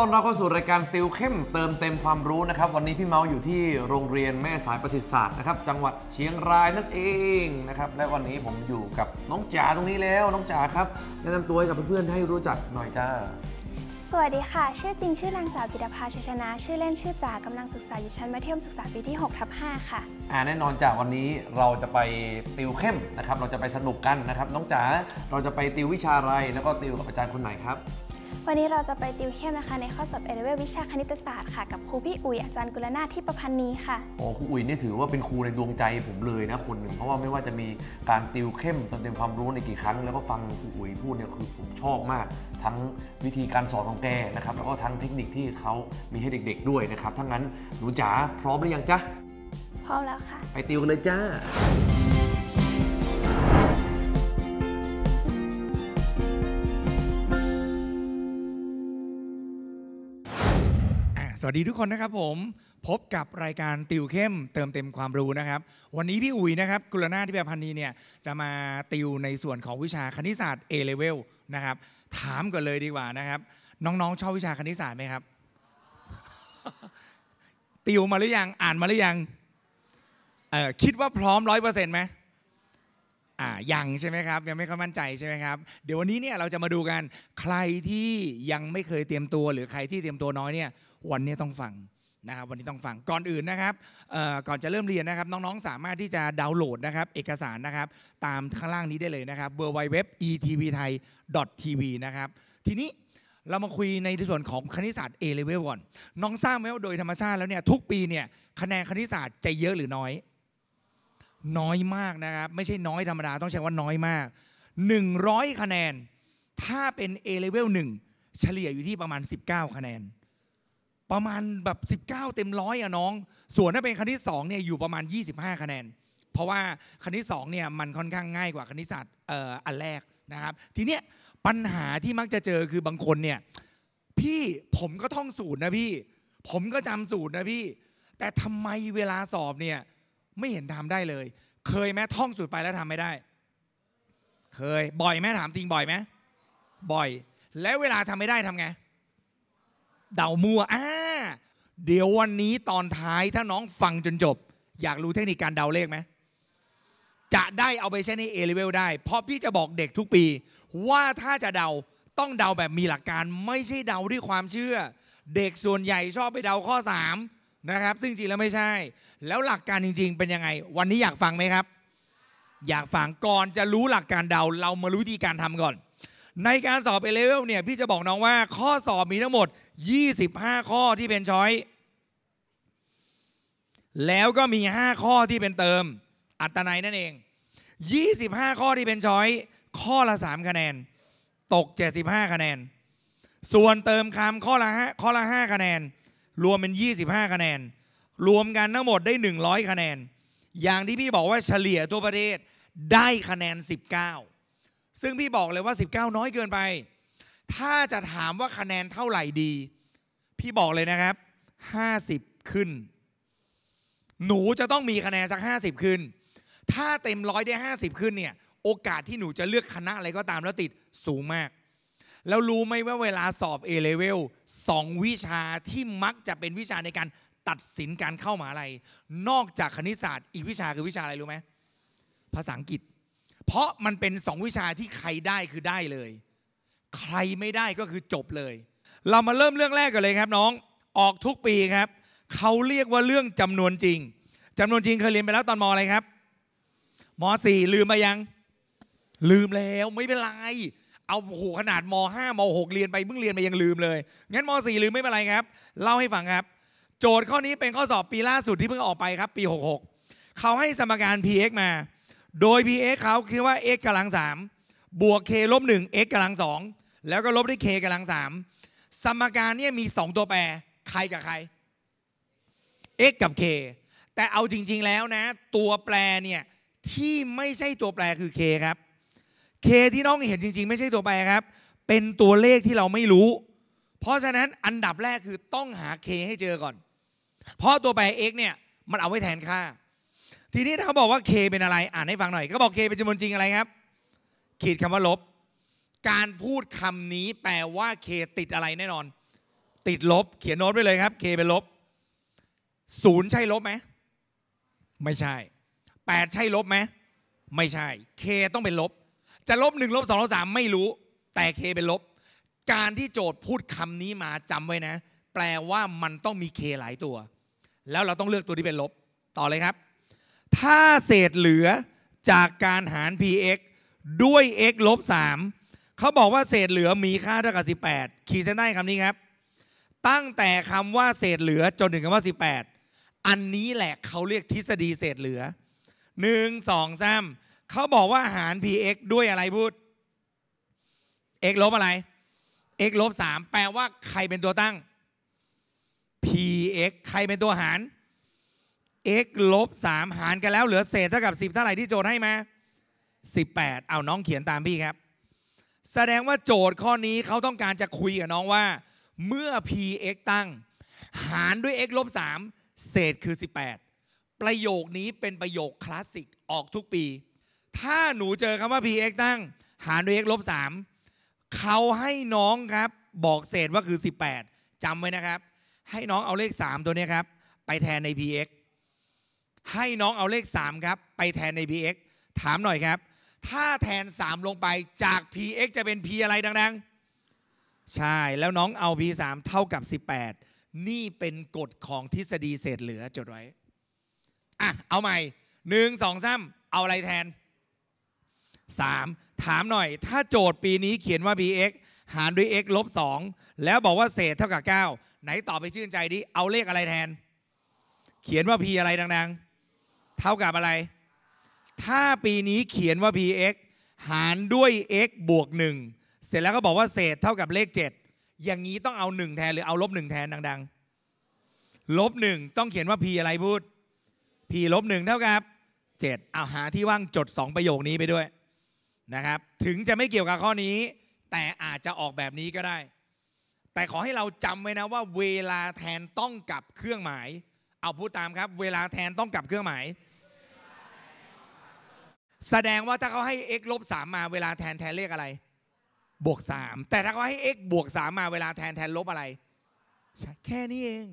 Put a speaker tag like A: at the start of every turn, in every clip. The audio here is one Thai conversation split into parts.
A: ต้อนรับเข้าสู่รายการติวเข้มเติมเต็มความรู้นะครับ วันนี้พี่เมาอยู่ที่โรงเรียนแม่สายประสิทธิศาสตร์นะครับ จังหวัดเชียงรายนั่นเองนะครับและวันนี้ผมอยู่กับน้องจ๋าตรงนี้แล้วน้องจ๋าครับแนะนำตัวให้กับเพื่อนๆให้รู้จักหน่อยจ้า
B: สวัสดีค่ะชื่อจริง ชื่อนางสาวจิตภาชัยชนะชื่อเล่นชื่อจ๋ากำลังศึกษาอยู่ชั้นมัธยมศึกษาปีที่6ทับ5ค่ะ
A: อ่าแน่นอนจาวันนี้เราจะไปติวเข้มนะครับเราจะไปสนุกกันนะครับน้องจ๋าเราจะไปติววิชาอะไรแล้วก็ติวกับอาจารย์คนไหนครับ
B: วันนี้เราจะไปติวเข้มนะคะในข้อสอบเอเดเวลวิชาคณิตศาสตร์ค่ะ กับครูพี่อุ๋ยอาจารย์กุลนาถที่ประพันธ์นี้ค่ะ
A: อ๋อครูอุ๋ยนี่ถือว่าเป็นครูในดวงใจผมเลยนะคนหนึ่งเพราะว่าไม่ว่าจะมีการติวเข้มเต็มความรู้ในกี่ครั้งแล้วก็ฟังครูอุ๋ยพูดเนี่ยคือผมชอบมากทั้งวิธีการสอนของแกนะครับแล้วก็ทั้งเทคนิคที่เขามีให้เด็กๆ ด้วยนะครับทั้งนั้นหนูจ๋าพร้อมหรือยังจ๊ะพร้อมแล้วค่ะ ไปติวกันเลยจ้า
C: สวัสดีทุกคนนะครับผมพบกับรายการติวเข้มเติมเต็มความรู้นะครับ วันนี้พี่อุ๋ยนะครับกุลนาที่แบบพันนีเนี่ยจะมาติวในส่วนของวิชาคณิตศาสตร์ A level นะครับถามก่อนเลยดีกว่านะครับ น้องๆชอบวิชาคณิตศาสตร์ไหมครับ ติวมาหรือยังอ่านมาหรือยังคิดว่าพร้อมร้อยเปอร์เซ็นต์ไหมอ่ายังใช่ไหมครับยังไม่ค่อยมั่นใจใช่ไหมครับเดี๋ยววันนี้เนี่ยเราจะมาดูกันใครที่ยังไม่เคยเตรียมตัวหรือใครที่เตรียมตัวน้อยเนี่ยวันนี้ต้องฟังนะครับวันนี้ต้องฟังก่อนอื่นนะครับก่อนจะเริ่มเรียนนะครับน้องๆสามารถที่จะดาวน์โหลดนะครับเอกสารนะครับตามข้างล่างนี้ได้เลยนะครับ w w w e t v t h a i t v นะครับทีนี้เรามาคุยในส่วนของคณิตศาสตร์ A level ก่อนน้องทราบไหมว่าโดยธรรมชาติแล้วเนี่ยทุกปีเนี่ยคะแนนคณิตศาสตร์จะเยอะหรือน้อย น้อยมากนะครับไม่ใช่น้อยธรรมดาต้องใช้ว่าน้อยมาก 100 คะแนนถ้าเป็น A level 1 เฉลี่ยอยู่ที่ประมาณ 19 คะแนนประมาณแบบ 19 เต็มร้อยอะน้อง ส่วนถ้าเป็นคณิตงเนี่ยอยู่ประมาณ 25 คะแนน เพราะว่าคณิตงเนี่ยมันค่อนข้างง่ายกว่าคณิตศาสตร์อันแรกนะครับ ทีเนี้ยปัญหาที่มักจะเจอคือบางคนเนี่ยพี่ผมก็ท่องสูตรนะพี่ ผมก็จำสูตรนะพี่ แต่ทำไมเวลาสอบเนี่ยไม่เห็นทำได้เลย เคยแม้ท่องสูตรไปแล้วทำไม่ได้ เคยบ่อยแม่ถามจริงบ่อยไหมบ่อย แล้วเวลาทำไม่ได้ทำไงเดามั่วอ่าเดี๋ยววันนี้ตอนท้ายถ้าน้องฟังจนจบ อยากรู้เทคนิคการเดาเลขไหม จะได้เอาไปใช้ในเอลิเวลได้ เพราะพี่จะบอกเด็กทุกปี ว่าถ้าจะเดาต้องเดาแบบมีหลักการไม่ใช่เดาด้วยความเชื่อ เด็กส่วนใหญ่ชอบไปเดาข้อ 3 นะครับ ซึ่งจริงแล้วไม่ใช่ แล้วหลักการจริงๆ เป็นยังไง วันนี้อยากฟังไหมครับ อยากฟังก่อนจะรู้หลักการเดาเรามารู้วิธีการทำก่อนในการสอบเอเลเวลเนี่ยพี่จะบอกน้องว่าข้อสอบมีทั้งหมด 25 ข้อที่เป็นช้อย แล้วก็มี 5 ข้อที่เป็นเติม อัตนัยนั่นเอง 25 ข้อที่เป็นช้อย ข้อละ 3 คะแนน ตก 75 คะแนน ส่วนเติมคำข้อละข้อละ 5 คะแนน รวมเป็น 25 คะแนน รวมกันทั้งหมดได้ 100 คะแนน อย่างที่พี่บอกว่าเฉลี่ยทั่วประเทศได้คะแนน 19ซึ่งพี่บอกเลยว่า 19 น้อยเกินไป ถ้าจะถามว่าคะแนนเท่าไหร่ดี พี่บอกเลยนะครับ 50 ขึ้น หนูจะต้องมีคะแนนสัก 50 ขึ้น ถ้าเต็มร้อยได้ 50 ขึ้น เนี่ย โอกาสที่หนูจะเลือกคณะอะไรก็ตามแล้วติดสูงมาก แล้วรู้ไหมว่าเวลาสอบ A level 2 วิชาที่มักจะเป็นวิชาในการตัดสินการเข้ามหาลัย นอกจากคณิตศาสตร์อีกวิชาคือวิชาอะไรรู้ไหมภาษาอังกฤษเพราะมันเป็นสองวิชาที่ใครได้คือได้เลย ใครไม่ได้ก็คือจบเลย เรามาเริ่มเรื่องแรกกันเลยครับน้อง ออกทุกปีครับ เขาเรียกว่าเรื่องจำนวนจริง จำนวนจริงเคยเรียนไปแล้วตอนมอะไรครับมสี่ลืมไปยัง ลืมแล้วไม่เป็นไร เอาโหขนาดมห้ามหกเรียนไปเพิ่งเรียนไปยังลืมเลยงั้นมสี่ลืมไม่เป็นไรครับเล่าให้ฟังครับ โจทย์ข้อนี้เป็นข้อสอบปีล่าสุดที่เพิ่งออกไปครับ ปี66เขาให้สมการ px มาโดย p ีเขาคือว่า x กำลังสามบวก k ลบหนึ่ง x กำลังสองแล้วก็ลบด้วย k กำลังสามสมการเนี่ยมี 2 ตัวแปรใครกับใคร x กับ k แต่เอาจริงๆแล้วนะ ตัวแปรเนี่ยที่ไม่ใช่ตัวแปรคือ k ครับ k ที่น้องเห็นจริง ๆ ไม่ใช่ตัวแปรครับ เป็นตัวเลขที่เราไม่รู้ เพราะฉะนั้นอันดับแรกคือต้องหา k ให้เจอก่อน เพราะตัวแปร x เนี่ยมันเอาไว้แทนค่าทีนี้ถ้าเขาบอกว่า k เป็นอะไร อ่านให้ฟังหน่อยเขาบอก k เป็นจำนวนจริงอะไรครับขีดคำว่า ลบ การพูดคำนี้ แปลว่า k ติดอะไรแน่นอน ติดลบ เขียนโน้ตไปเลยครับ k เป็นลบศูนย์ใช่ลบไหมไม่ใช่แปดใช่ลบไหมไม่ใช่ k ต้องเป็นลบ จะลบหนึ่งลบสองลบสามไม่รู้ แต่ k เป็นลบ การที่โจทย์พูดคำนี้มาจำไว้นะ แปลว่ามันต้องมี k หลายตัว แล้วเราต้องเลือกตัวที่เป็นลบ ต่อเลยครับถ้าเศษเหลือจากการหาร px ด้วย x ลบ3เขาบอกว่าเศษเหลือมีค่าเท่ากับ 18 ขีดเส้นใต้คำนี้ครับ ตั้งแต่คำว่า เศษเหลือจนถึงคำว่า 18 อันนี้แหละเขาเรียกทฤษฎีเศษเหลือ 1 2 3เขาบอกว่าหาร px ด้วยอะไรพูด x ลบอะไร x ลบ3แปลว่าใครเป็นตัวตั้ง px ใครเป็นตัวหาร x ลบ3หารกันแล้วเหลือเศษเท่ากับ 10เท่าไหร่ที่โจทย์ให้มา18 เอาน้องเขียนตามพี่ครับ แสดงว่าโจทย์ข้อนี้เขาต้องการจะคุยกับน้องว่า เมื่อ px ตั้ง หารด้วย x ลบ3เศษคือ 18 ประโยคนี้เป็นประโยคคลาสสิกออกทุกปี ถ้าหนูเจอคำว่า px ตั้ง หารด้วย x ลบ3เขาให้น้องครับบอกเศษว่าคือ 18 จำไว้นะครับ ให้น้องเอาเลข 3 ตัวนี้ครับไปแทนใน px ให้น้องเอาเลข 3 ครับ ไปแทนใน px ถามหน่อยครับ ถ้าแทน 3 ลงไปจาก px จะเป็น p อะไรดัง ๆ ใช่ แล้วน้องเอา p 3เท่ากับ 18 นี่เป็นกฎของทฤษฎีเศษเหลือจดไว้อ่ะ เอาใหม่ 1 2 3 เอาอะไรแทน 3 ถามหน่อย ถ้าโจทย์ปีนี้เขียนว่า px หารด้วย x ลบ 2 แล้วบอกว่าเศษเท่ากับ 9 ไหนตอบไปชื่นใจดิ เอาเลขอะไรแทน เขียนว่า p อะไรดังๆเท่ากับอะไร ถ้าปีนี้เขียนว่า px หารด้วย x บวก 1 เสร็จแล้วก็บอกว่าเศษเท่ากับเลข 7 อย่างนี้ต้องเอา 1 แทนหรือเอาลบ 1 แทนดังๆ ลบ 1 ต้องเขียนว่า p อะไรพูด p ลบ1เท่ากับ 7 เอาหาที่ว่างจด 2 ประโยคนี้ไปด้วย นะครับ ถึงจะไม่เกี่ยวกับข้อนี้ แต่อาจจะออกแบบนี้ก็ได้ แต่ขอให้เราจำไว้นะว่า เวลาแทนต้องกับเครื่องหมาย เอาพูดตามครับ เวลาแทนต้องกับเครื่องหมายแสดงว่าถ้าเขาให้ x ลบสามมาเวลาแทนแทนเลขอะไร บวกสามแต่ถ้าเขาให้ x บวกสามมาเวลาแทนแทนลบอะไรใช่แค่นี้เอง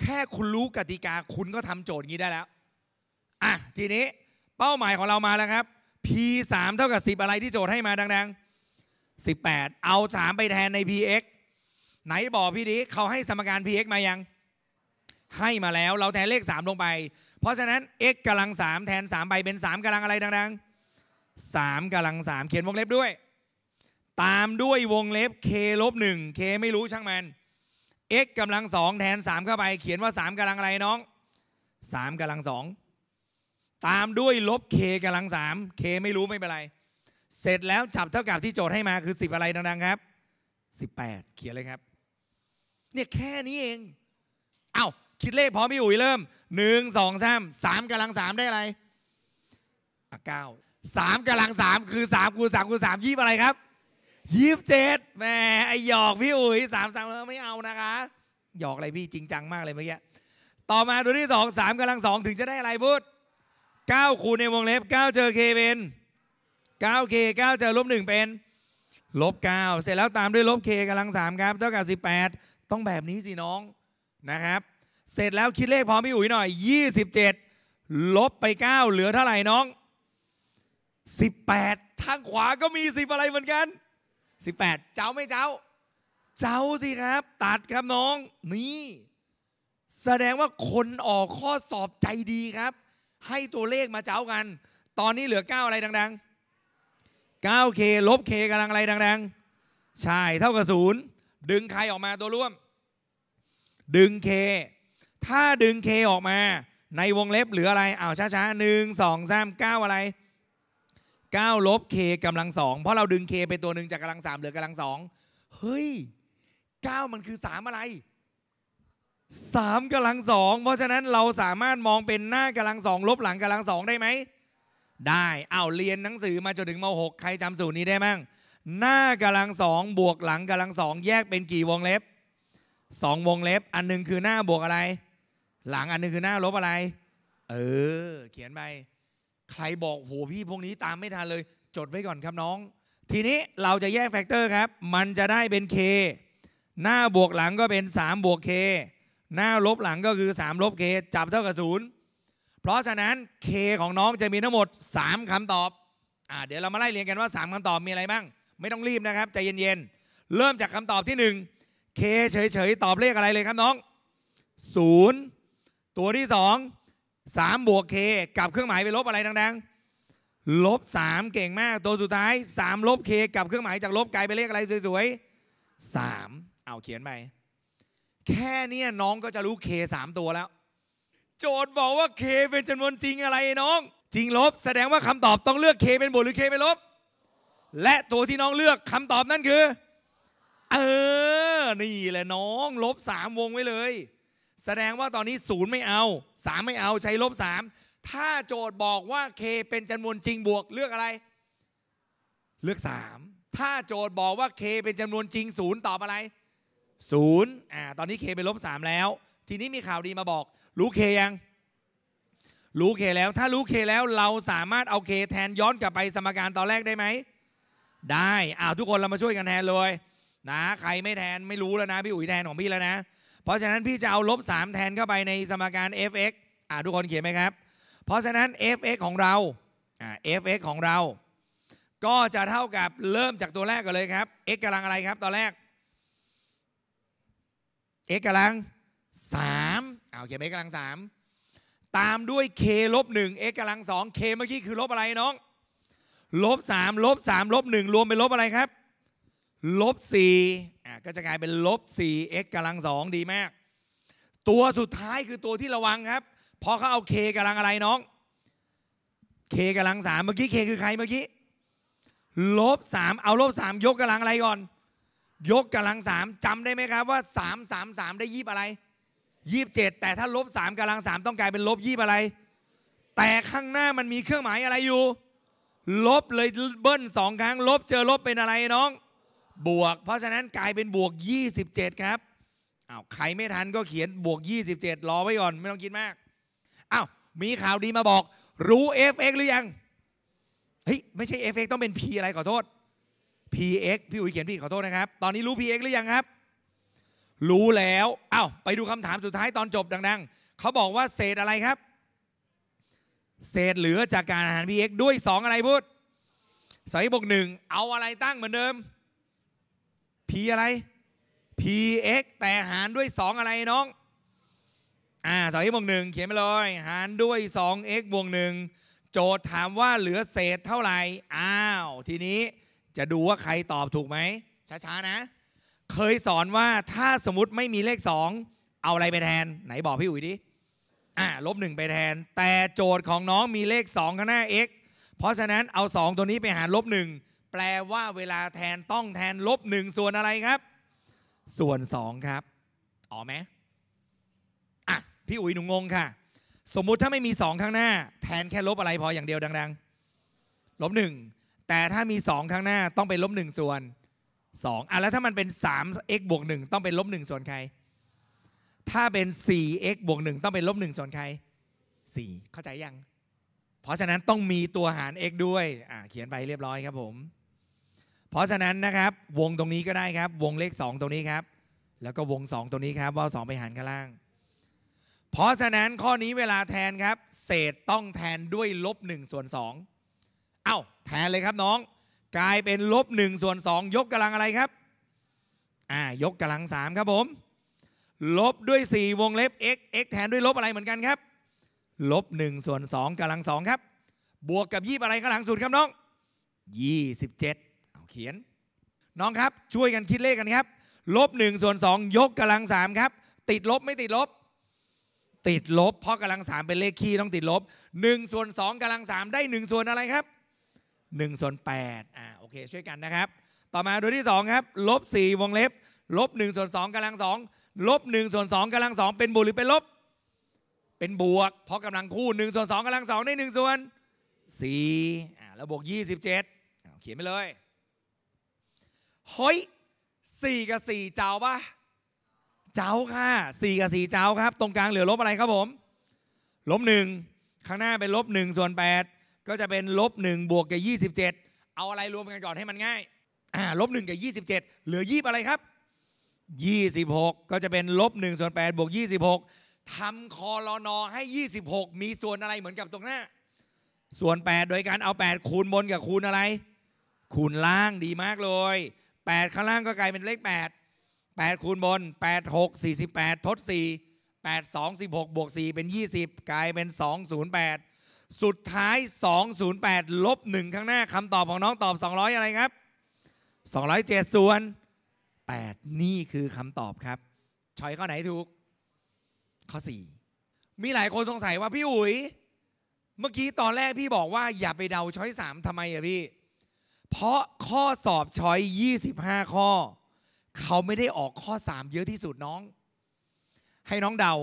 C: แค่คุณรู้กติกาคุณก็ทำโจทย์งี้ได้แล้ว อ่ะ ทีนี้ เป้าหมายของเรามาแล้วครับ p 3เท่ากับ10อะไรที่โจทย์ให้มาดังๆ 18 เอา3ไปแทนใน px ไหนบอกพี่ดิเขาให้สมการ px มายัง ให้มาแล้วเราแทนเลข 3 ลงไปเพราะฉะนั้น x กำลัง 3 แทน3ใบเป็น3กํกำลังอะไร ดังๆ3กํกำลัง3เขียนวงเล็บด้วย ตามด้วยวงเล็บ k ลบ 1 k ไม่รู้ช่างมัน x กำลัง 2 แทน 3 เข้าไป เขียนว่า 3กํกำลังอะไรน้อง3กํกำลัง 2 ตามด้วยลบ k กำลัง3 k ไม่รู้ไม่เป็นไร เสร็จแล้วจับเท่ากับที่โจทย์ให้มาคือ 10 อะไร ดังๆ ครับ 18 เขียนเลยครับ เนี่ยแค่นี้เองเอา้าคิดเลขพร้อมพี่อุ๋ยเริ่มหนึ่งสองสามสามกำลังสามได้อะไรเก้าสามกำลังสามคือสามคูณสามคูณสามยี่อะไรครับยี่สิบเจ็ดแหมไอหยอกพี่อุ๋ยสามสามเราไม่เอานะคะหยอกอะไรพี่จริงจังมากเลยเมื่อกี้ต่อมาดูที่สองสามกำลังสองถึงจะได้อะไรพูดเก้าคูณในวงเล็บเก้าเจอเคเป็นเก้าเคเก้าเจอลบหนึ่งเป็นลบเก้าเสร็จแล้วตามด้วยลบเคกำลังสามครับเท่ากับสิบแปดต้องแบบนี้สิน้องนะครับเสร็จแล้วคิดเลขพร้อมพี่อุ๋ยหน่อย 27 ลบไป 9 เหลือเท่าไหร่น้อง 18 ทางขวาก็มีสิบอะไรเหมือนกัน 18 เจ้าไม่เจ้า เจ้าสิครับ ตัดครับน้องนี่ แสดงว่าคนออกข้อสอบใจดีครับ ให้ตัวเลขมาเจ้ากัน ตอนนี้เหลือ 9 อะไรดังๆ 9K ลบ K กำลังอะไรดัง ๆ ใช่เท่ากับศูนย์ดึงใครออกมาตัวร่วม ดึง K ถ้าดึง K ออกมาในวงเล็บเหลืออะไร เอาช้าๆหนึ่งสองสามเก้าอะไรเก้าลบ K กำลังสอง เพราะเราดึง K ไปตัวหนึ่งจากกำลังสามเหลือกำลังสองเฮ้ยเก้ามันคือสามอะไรสามกำลังสอง เพราะฉะนั้นเราสามารถมองเป็นหน้ากำลังสองลบหลังกำลังสองได้ไหม ได้ เอาเรียนหนังสือมาจนถึงม .6 ใครจำสูตรนี้ได้มั้งหน้ากำลังสองบวกหลังกำลังสองแยกเป็นกี่วงเล็บสองวงเล็บ อันหนึ่งคือหน้าบวกอะไรหลังอันนึงคือหน้าลบอะไร เออ เขียนไปใครบอก โห พี่พวกนี้ตามไม่ทันเลย จดไว้ก่อนครับ น้อง ทีนี้เราจะแยกแฟกเตอร์ครับ มันจะได้เป็น k หน้าบวกหลังก็เป็น3บวก k หน้าลบหลังก็คือ3ลบ k จับเท่ากับ 0 เพราะฉะนั้น k ของน้องจะมีทั้งหมด 3 คำตอบอ่า เดี๋ยวเรามาไล่เรียงกันว่า 3 คำตอบมีอะไรบ้าง ไม่ต้องรีบนะครับใจเย็นๆ เริ่มจากคำตอบที่1 k เฉยๆตอบเลขอะไรเลยครับน้อง0ตัวที่สองสามบวกเคกับเครื่องหมายไปลบอะไรดังๆลบสามเก่งมาก ตัวสุดท้ายสามลบเคกับเครื่องหมายจากลบกลายไปเลขอะไรสวยๆสามเอาเขียนไป แค่นี้น้องก็จะรู้เคสามตัวแล้ว โจทย์บอกว่าเคเป็นจำนวนจริงอะไรน้อง จริงลบ แสดงว่าคำตอบต้องเลือกเคเป็นบวกหรือเคเป็นลบ และตัวที่น้องเลือกคำตอบนั่นคือ เออ นี่แหละน้อง ลบสามวงไว้เลยแสดงว่าตอนนี้ศูนย์ไม่เอาสามไม่เอาใช้ลบสามถ้าโจทย์บอกว่า k เป็นจำนวนจริงบวกเลือกอะไร เลือกสามถ้าโจทย์บอกว่า k เป็นจำนวนจริงศูนย์ตอบอะไรศูนย์อ่าตอนนี้ k เป็นลบสามแล้ว ทีนี้มีข่าวดีมาบอก รู้ k ยัง รู้ k แล้ว ถ้ารู้ k แล้วเราสามารถเอา k แทนย้อนกลับไปสมการตอนแรกได้ไหมได้อ้าวทุกคนเรามาช่วยกันแทนเลย นะ ใครไม่แทนไม่รู้แล้วนะพี่อุ๋ยแทนของพี่แล้วนะเพราะฉะนั้น พี่จะเอาลบ3 แทนเข้าไปในสมการ f(x) อ่าทุกคนเขียนไหมครับ เพราะฉะนั้น f(x) ของเรา อ่า f(x) ของเรา ก็จะเท่ากับเริ่มจากตัวแรกก่อนเลยครับ x กำลังอะไรครับ ตอนแรก x กำลัง3เอาเขียน x กำลัง 3 ตามด้วย k ลบ1 x กำลัง 2 k เมื่อกี้คือลบอะไรน้องลบ3ลบ3ลบ1รวมเป็นลบอะไรครับลบ4อ่ะก็จะกลายเป็นลบ 4x กำลัง 2 ดีมาก ตัวสุดท้ายคือตัวที่ระวังครับ พอเขาเอา k กำลังอะไรน้อง k กำลัง3 เมื่อกี้ k คือใครเมื่อกี้ลบ3เอาลบ3ยกกำลังอะไรก่อน ยกกำลัง 3จำได้ไหมครับว่า 3 3 3 ได้ยีบอะไรยี็7แต่ถ้าลบ3กำลัง 3 ต้องกลายเป็นลบยีบอะไร แต่ข้างหน้ามันมีเครื่องหมายอะไรอยู่ ลบเลยเบิ้ลสองครั้งลบเจอลบเป็นอะไรน้องบวก เพราะฉะนั้นกลายเป็นบวก 27 ครับอ้าวใครไม่ทันก็เขียนบวก 27รอไว้ก่อน ไม่ต้องคิดมากอ้าวมีข่าวดีมาบอก รู้ fx หรือยัง เฮ้ย ไม่ใช่ fx ต้องเป็น p อะไรขอโทษ px พี่อุ๋ยเขียนพี่ขอโทษนะครับ ตอนนี้รู้ px หรือยังครับ รู้แล้วอ้าวไปดูคำถามสุดท้ายตอนจบดัง ๆ เขาบอกว่าเศษอะไรครับ เศษเหลือจากการหาร px ด้วย 2 อะไรพูดสองบวกหนึ่งเอาอะไรตั้งเหมือนเดิม p อะไร px แต่หารด้วย 2 อะไรน้อง อ่าสองเอ็กบวกหนึ่งเขียนไปเลย หารด้วย 2x บวกหนึ่งโจทย์ถามว่าเหลือเศษเท่าไหร่ อ้าว ทีนี้จะดูว่าใครตอบถูกไหม ช้าๆนะ เคยสอนว่าถ้าสมมติไม่มีเลข 2 เอาอะไรไปแทน ไหนบอกพี่อุ๋ยดิ อ่าลบหนึ่งไปแทน แต่โจทย์ของน้องมีเลข 2 ข้างหน้า x เพราะฉะนั้นเอา2ตัวนี้ไปหารลบหนึ่งแปลว่าเวลาแทนต้องแทนลบหนึ่งส่วนอะไรครับ ส่วนสองครับอ๋อไหมอ่ะพี่อุ๋ยหนูงงค่ะ สมมุติถ้าไม่มีสองข้างหน้าแทนแค่ลบอะไรพออย่างเดียวดังๆลบหนึ่งแต่ถ้ามีสองข้างหน้าต้องเป็นลบหนึ่งส่วนสองอ่ะแล้วถ้ามันเป็นสาม x บวกหนึ่งต้องเป็นลบหนึ่งส่วนใคร ถ้าเป็นสี่ x บวกหนึ่งต้องเป็นลบหนึ่งส่วนใครสี่เข้าใจยัง เพราะฉะนั้นต้องมีตัวหาร x ด้วยอ่ะเขียนไปเรียบร้อยครับผมเพราะฉะนั้นนะครับวงตรงนี้ก็ได้ครับ วงเลข 2 ตรงนี้ครับ แล้วก็วง 2ตรงนี้ครับว่าสองไปหารข้างล่าง เพราะฉะนั้นข้อนี้เวลาแทนครับ เศษต้องแทนด้วยลบ1ส่วน2เอ้าแทนเลยครับน้องกลายเป็นลบ1ส่วน2ยกกำลังอะไรครับอ่ายกกำลัง 3 ครับผมลบด้วย 4 วงเล็บ x x แทนด้วยลบอะไรเหมือนกันครับลบ1ส่วน2กำลัง2ครับ บวกกับยีบอะไรข้างหลังสุดครับน้อง27เขียนน้องครับช่วยกันคิดเลขกันครับลบหนึ่งส่วนสองยกกำลังสามครับ ติดลบไม่ติดลบ ติดลบเพราะกำลังสามเป็นเลขคี่ต้องติดลบหนึ่งส่วนสองกำลังสามได้หนึ่งส่วนอะไรครับหนึ่งส่วนแปดอ่าโอเคช่วยกันนะครับ ต่อมาดูที่สองครับลบสี่วงเล็บลบหนึ่งส่วนสองกำลังสองลบหนึ่งส่วนสองกำลังสองเป็นบวกหรือเป็นลบ เป็นบวก เพราะกำลังคู่หนึ่งส่วนสองกำลังสองได้หนึ่งส่วนสี่อ่าแล้วบวกยี่สิบเจ็ดเขียนไปเลยเฮ้ยสี่กับสี่เจ้าปะเจ้าค่ะสี่กับสี่เจ้าครับ ตรงกลางเหลือลบอะไรครับผม ลบหนึ่งข้างหน้าเป็นลบหนึ่งส่วนแปดก็จะเป็นลบหนึ่งบวกกับยี่สิบเจ็ดเอาอะไรรวมกันก่อนให้มันง่ายอ่าลบหนึ่งกับยี่สิบเจ็ดเหลือยี่อะไรครับยี่สิบหกก็จะเป็นลบหนึ่งส่วนแปดบวกยี่สิบหกทำคอรอนอให้ยี่สิบหกมีส่วนอะไรเหมือนกับตรงหน้า ส่วนแปดโดยการเอาแปดคูณบนกับคูณอะไร คูณล่างดีมากเลย8ข้างล่างก็กลายเป็นเลข 8 8 คูณบน 8 6 48 ทด 4 8 2 16บวก4 เป็น 20 กลายเป็น 208 สุดท้าย 208 ลบ1ข้างหน้าคำตอบของน้องตอบ 200 อะไรครับ 207ส่วน8นี่คือคำตอบครับชอยข้อไหนถูกข้อ 4 มีหลายคนสงสัยว่าพี่อุ๋ย เมื่อกี้ตอนแรกพี่บอกว่าอย่าไปเดาช้อยสามทำไมอะพี่เพราะข้อสอบช้อย25 ข้อ เขาไม่ได้ออกข้อ 3 เยอะที่สุดน้อง ให้น้องเดา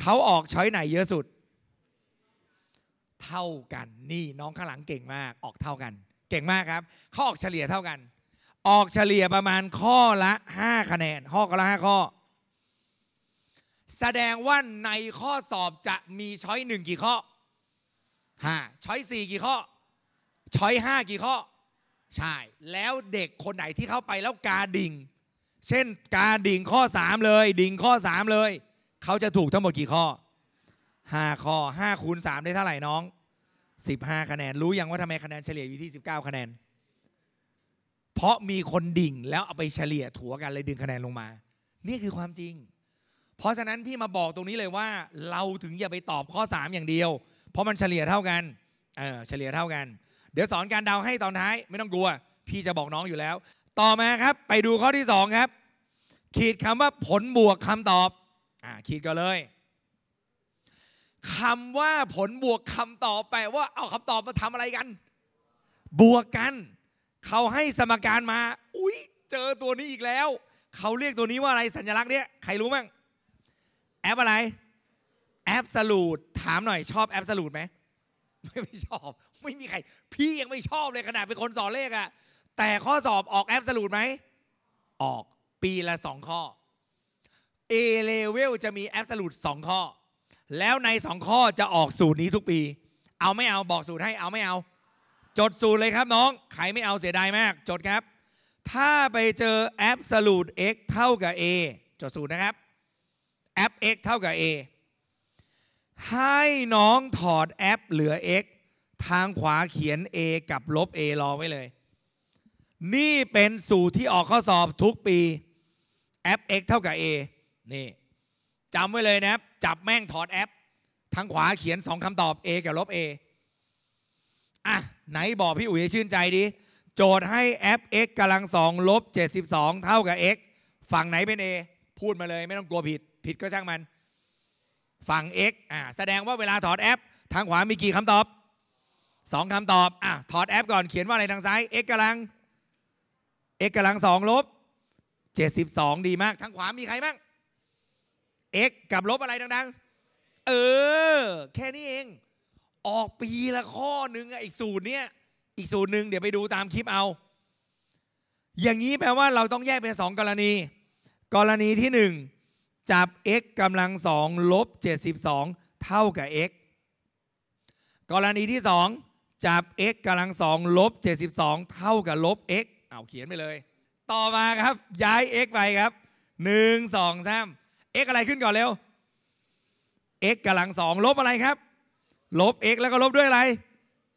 C: เขาออกช้อยไหนเยอะสุด เท่ากันนี่น้องข้างหลังเก่งมากออกเท่ากัน เก่งมากครับเขาออกเฉลี่ยเท่ากัน ออกเฉลี่ยประมาณข้อละ 5 คะแนนข้อละ 5 ข้อ แสดงว่าในข้อสอบจะมีช้อยหนึ่งกี่ข้อห้าช้อยสี่กี่ข้อช้อยห้ากี่ข้อใช่แล้วเด็กคนไหนที่เข้าไปแล้วกาดิ่งเช่นกาดิ่งข้อ 3 เลย ดิ่งข้อ 3 เลย เขาจะถูกทั้งหมดกี่ข้อ5ข้อ5คูณ3ได้เท่าไหร่น้อง 15 คะแนนรู้ยังว่าทำไมคะแนนเฉลี่ยอยู่ที่19คะแนน เพราะมีคนดิ่งแล้วเอาไปเฉลี่ยถัวกันเลยดึงคะแนนลงมา นี่คือความจริง เพราะฉะนั้นพี่มาบอกตรงนี้เลยว่าเราถึงอย่าไปตอบข้อ 3 อย่างเดียว เพราะมันเฉลี่ยเท่ากันเออเฉลี่ยเท่ากันเดี๋ยวสอนการเดาให้ตอนท้าย ไม่ต้องกลัว พี่จะบอกน้องอยู่แล้ว ต่อมาครับ ไปดูข้อที่ 2 ครับ ขีดคำว่าผลบวกคำตอบอ่าขีดก็เลยคำว่าผลบวกคำตอบแปลว่า เอาคำตอบมาทำอะไรกัน บวกกันเขาให้สมการมา อุ๊ยเจอตัวนี้อีกแล้ว เขาเรียกตัวนี้ว่าอะไรสัญลักษณ์เนี้ยใครรู้มั้งแอปอะไรแอปสลูดถามหน่อยชอบแอปสลูดไหมไม่ชอบไม่มีใครพี่ยังไม่ชอบเลยขนาดเป็นคนสอนเลขอะแต่ข้อสอบออกแอบสุปไหมออกปีละสองข้อ A level จะมีแอบสุปสองข้อ แล้วในสองข้อจะออกสูตรนี้ทุกปี เอาไม่เอาบอกสูตรให้เอาไม่เอา จดสูตรเลยครับ น้องใครไม่เอาเสียดายมากจดครับ ถ้าไปเจอแอบสุป x เท่ากับ a จดสูตรนะครับแอป x เท่ากับ a ให้น้องถอดแอปเหลือ x ทางขวาเขียน A กับลบ A รอไว้เลย นี่เป็นสูตรที่ออกข้อสอบทุกปี fx เท่ากับ a นี่จำไว้เลยนะครับ จับแม่งถอดแอป ทางขวาเขียนสองคำตอบ a กับลบ a อ่ะไหนบอกพี่อุ๋ยชื่นใจดิ โจทย์ให้ fx กำลังสองลบ72 เท่ากับ x ฝั่งไหนเป็น a พูดมาเลย ไม่ต้องกลัวผิด ผิดก็ช่างมัน ฝั่ง x อ่ะแสดงว่าเวลาถอดแอปทางขวามีกี่คำตอบสองคำตอบ อ่ะถอดแอปก่อน เขียนว่าอะไรทางซ้าย x กำลัง x กำลังสองลบเจ็ดสสิบองดีมากทางขวามีใครบ้าง x กับลบอะไรดังๆเออ แค่นี้เอง ออกปีละข้อหนึ่งอีกสูตรเนี้ย อีกสูตรหนึ่ง เดี๋ยวไปดูตามคลิปเอา อย่างนี้แปลว่าเราต้องแยกเป็นสองกรณี กรณีที่หนึ่งจับ x กำลังสองลบเจ็ดสสิบองเท่ากับ x กรณีที่สองจับ x กำลังสองลบ 72 เท่ากับลบ x เอาเขียนไปเลย ต่อมาครับ ย้าย x ไปครับ 1 2 3 x อะไรขึ้นก่อนเร็ว x กำลังสองลบอะไรครับ ลบ x แล้วก็ลบด้วยอะไร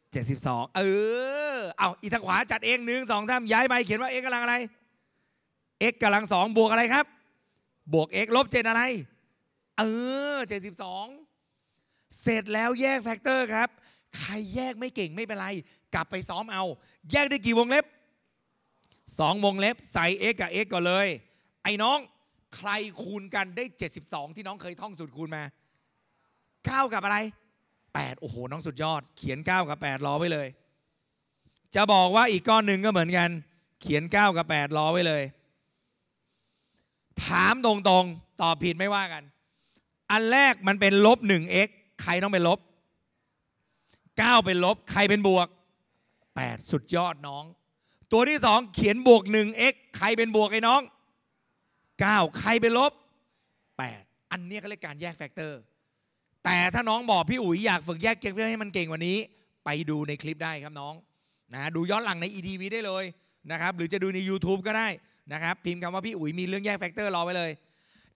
C: 72 เออเอาอีทางขวาจัดเองหนึ่งสองสามย้ายไปเขียนว่า x กำลังอะไร x กำลังสองบวกอะไรครับ บวก x ลบเจอะไรเออ 72 เสร็จแล้วแยกแฟกเตอร์ครับใครแยกไม่เก่งไม่เป็นไร กลับไปซ้อมเอา แยกได้กี่วงเล็บสองวงเล็บ ใส่ x กับ x ก่อนเลย ไอ้น้องใครคูณกันได้ 72 ที่น้องเคยท่องสูตรคูณมา 9 กับอะไร8โอ้โหน้องสุดยอด เขียน 9 กับ8รอไว้เลย จะบอกว่าอีกก้อนหนึ่งก็เหมือนกัน เขียน9กับ8รอไว้เลย ถามตรงๆตอบผิดไม่ว่ากัน อันแรกมันเป็นลบ 1x ใครต้องเป็นลบ9 เป็นลบ ใครเป็นบวก 8 สุดยอดน้อง ตัวที่ 2 เขียนบวก 1x ใครเป็นบวกไอ้น้อง 9 ใครเป็นลบ 8 อันนี้เขาเรียกการแยกแฟกเตอร์ แต่ถ้าน้องบอกพี่อุ๋ยอยากฝึกแยกเกเพื่อให้มันเก่งกว่านี้ ไปดูในคลิปได้ครับน้องนะดูย้อนหลังใน e d v ได้เลยนะครับหรือจะดูใน YouTube ก็ได้นะครับพิมพ์คำว่าพี่อุ๋ยมีเรื่องแยกแฟกเตอร์รอไว้เลย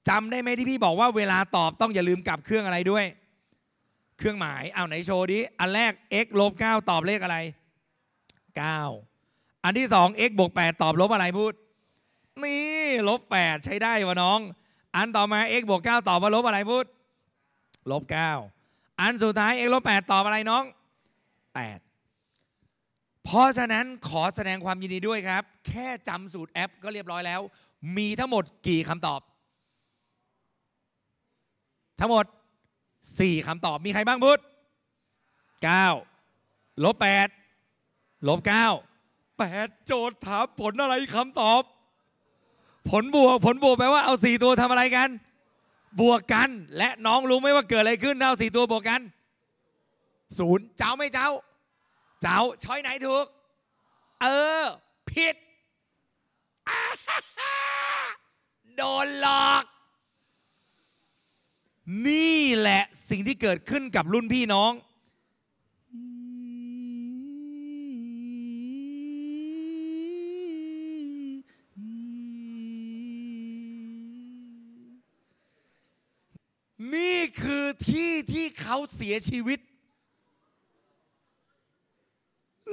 C: จำได้ไหมที่พี่บอกว่าเวลาตอบต้องอย่าลืมกลับเครื่องอะไรด้วยเครื่องหมาย เอาไหนโชว์ดิอันแรก x ลบ9ตอบเลขอะไร 9 อันที่ 2 x บวก8ตอบลบอะไรพูด นี่ลบ8 ใช้ได้วะน้อง อันต่อมา x บวก9ตอบว่าลบอะไรพูดลบ9อันสุดท้าย x ลบ8ตอบอะไรน้อง 8 เพราะฉะนั้นขอแสดงความยินดีด้วยครับ แค่จำสูตรแอปก็เรียบร้อยแล้ว มีทั้งหมดกี่คำตอบ ทั้งหมดสี่คำตอบมีใครบ้างพุทธ9ลบ8ลบ9 8 โจทย์ถามผลอะไรคำตอบ ผลบวก ผลบวกแปลว่าเอาสี่ตัวทำอะไรกัน บวกกันและน้องรู้ไหมว่าเกิดอะไรขึ้นเอาสี่ตัวบวกกันศูนย์เจ้าไม่เจ้า เจ้า ช้อยไหนถูก เออ ผิดโดนหลอกนี่แหละสิ่งที่เกิดขึ้นกับรุ่นพี่น้อง นี่คือที่ที่เขาเสียชีวิต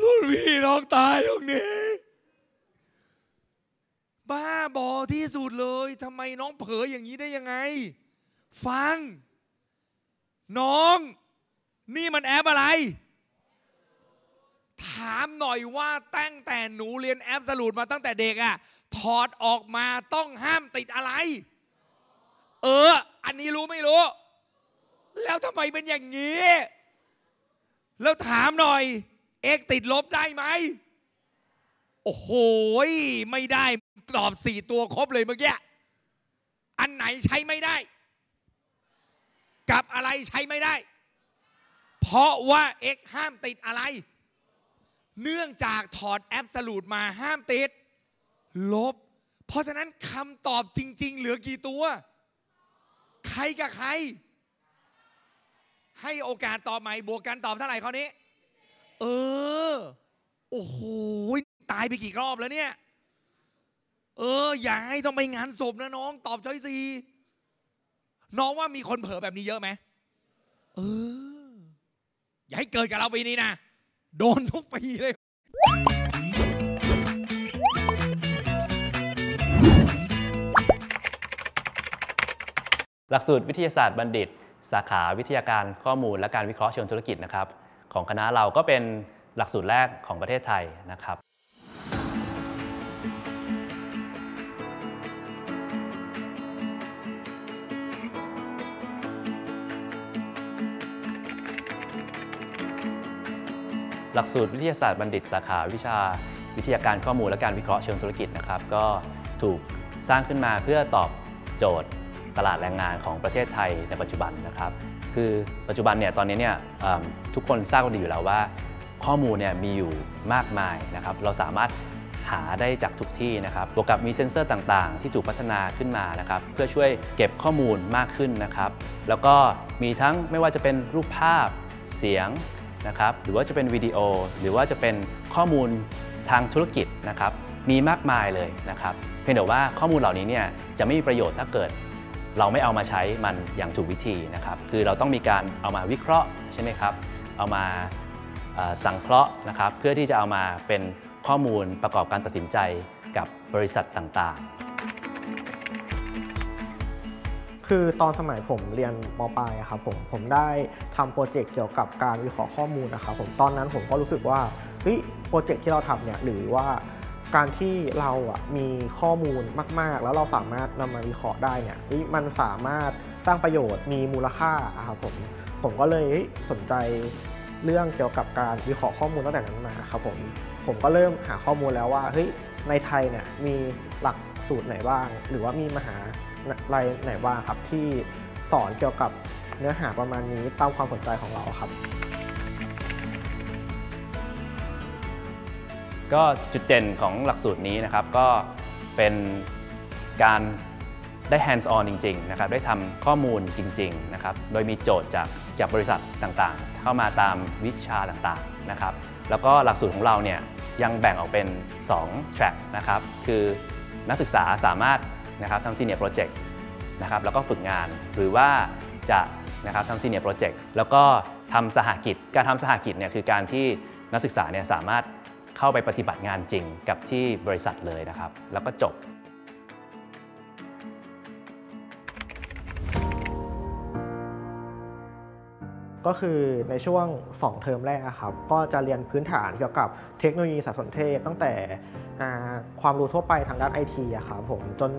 C: รุ่นพี่น้องตายตรงนี้ บ้าบอที่สุดเลยทำไมน้องเผยออย่างนี้ได้ยังไงฟัง น้อง นี่มันแอปอะไร ถามหน่อยว่า ตั้งแต่หนูเรียนแอปสลูดมาตั้งแต่เด็กอะถอดออกมาต้องห้ามติดอะไร เออ อันนี้รู้ไม่รู้ แล้วทำไมเป็นอย่างนี้ แล้วถามหน่อย เอ็กติดลบได้ไหมโอ้โหไม่ได้ ตอบสี่ตัวครบเลยเมื่อกี้ อันไหนใช้ไม่ได้กับอะไรใช้ไม่ได้ เพราะว่า x ห้ามติดอะไร เนื่องจากถอดแอปสลูดมาห้ามติด ลบ เพราะฉะนั้นคำตอบจริงๆ เหลือกี่ตัว ใครกับใคร ให้โอกาสตอบใหม่ บวกกันตอบเท่าไหร่ครานี้ เออ โอ้โห ตายไปกี่รอบแล้วเนี่ย เออ อย่าให้ต้องไปงานศพนะน้อง ตอบช้อยสี่น้องว่ามีคนเผลอแบบนี้เยอะไหม เออ อย่าให้เกิดกับเราปีนี้นะโดนทุกปีเลย
D: หลักสูตรวิทยาศาสตร์บัณฑิต สาขาวิทยาการข้อมูลและการวิเคราะห์เชิงธุรกิจนะครับ ของคณะเราก็เป็นหลักสูตรแรกของประเทศไทยนะครับหลักสูตรวิทยาศาสตร์บัณฑิต สาขาวิชาวิทยาการข้อมูลและการวิเคราะห์เชิงธุรกิจนะครับ ก็ถูกสร้างขึ้นมาเพื่อตอบโจทย์ตลาดแรงงานของประเทศไทยในปัจจุบันนะครับ คือปัจจุบันเนี่ยตอนนี้เนี่ยทุกคนทราบกันดีอยู่แล้วว่า ข้อมูลเนี่ยมีอยู่มากมายนะครับเราสามารถหาได้จากทุกที่นะครับบวกกับมีเซ็นเซอร์ต่างๆ ที่ถูกพัฒนาขึ้นมานะครับเพื่อช่วยเก็บข้อมูลมากขึ้นนะครับแล้วก็มีทั้งไม่ว่าจะเป็นรูปภาพเสียงนะครับหรือว่าจะเป็นวิดีโอหรือว่าจะเป็นข้อมูลทางธุรกิจนะครับมีมากมายเลยนะครับเพียงแต่ว่าข้อมูลเหล่านี้เนี่ยจะไม่มีประโยชน์ถ้าเกิด เราไม่เอามาใช้มันอย่างถูกวิธีนะครับคือเราต้องมีการเอามาวิเคราะห์ใช่ไหมครับเอามาสังเคราะห์นะครับเพื่อที่จะเอามาเป็นข้อมูลประกอบการตัดสินใจกับบริษัทต่างๆ
E: คือตอนสมัยผมเรียนมปลายครับผมผมได้ทำโปรเจกต์เกี่ยวกับการวิเคราะห์ข้อมูลนะครับผมตอนนั้นผมก็รู้สึกว่าเฮ้ยโปรเจกต์ที่เราทำเนี่ยหรือว่า การที่เราอ่ะมีข้อมูลมากๆ แล้วเราสามารถนำมาวิเคราะห์ได้เนี่ยมันสามารถสร้างประโยชน์มีมูลค่าครับผมผมก็เลยสนใจเรื่องเกี่ยวกับการวิเคราะห์ข้อมูลตั้งแต่นั้นมาครับผมผมก็เริ่มหาข้อมูลแล้วว่าเฮ้ยในไทยเนี่ยมีหลักสูตรไหนบ้าง หรือว่ามีมหารายไหนบ้างครับที่สอนเกี่ยวกับเนื้อหาประมาณนี้ตามความสนใจของเราครับ
D: ก็จุดเด่นของหลักสูตรนี้นะครับก็เป็นการได้ hands on จริงๆนะครับได้ทำข้อมูลจริงๆนะครับโดยมีโจทย์จากจากบริษัทต่างๆ เข้ามาตามวิชาต่างๆนะครับ แล้วก็หลักสูตรของเราเนี่ยยังแบ่งออกเป็น2 track นะครับคือนักศึกษาสามารถนะครับทำซีเนียร์โปรเจกต์นะครับแล้วก็ฝึกงานหรือว่าจะนะครับทำซีเนียร์โปรเจกต์แล้วก็ทำสหกิจ การทำสหกิจเนี่ยคือการที่นักศึกษาเนี่ยสามารถเข้าไปปฏิบัติงานจริงกับที่บริษัทเลยนะครับ แล้วก็จบ
E: ก็คือในช่วง 2 เทอมแรกครับก็จะเรียนพื้นฐานเกี่ยวกับเทคโนโลยีสารสนเทศตั้งแต่ความรู้ทั่วไปทางด้านไอทีครับผมจน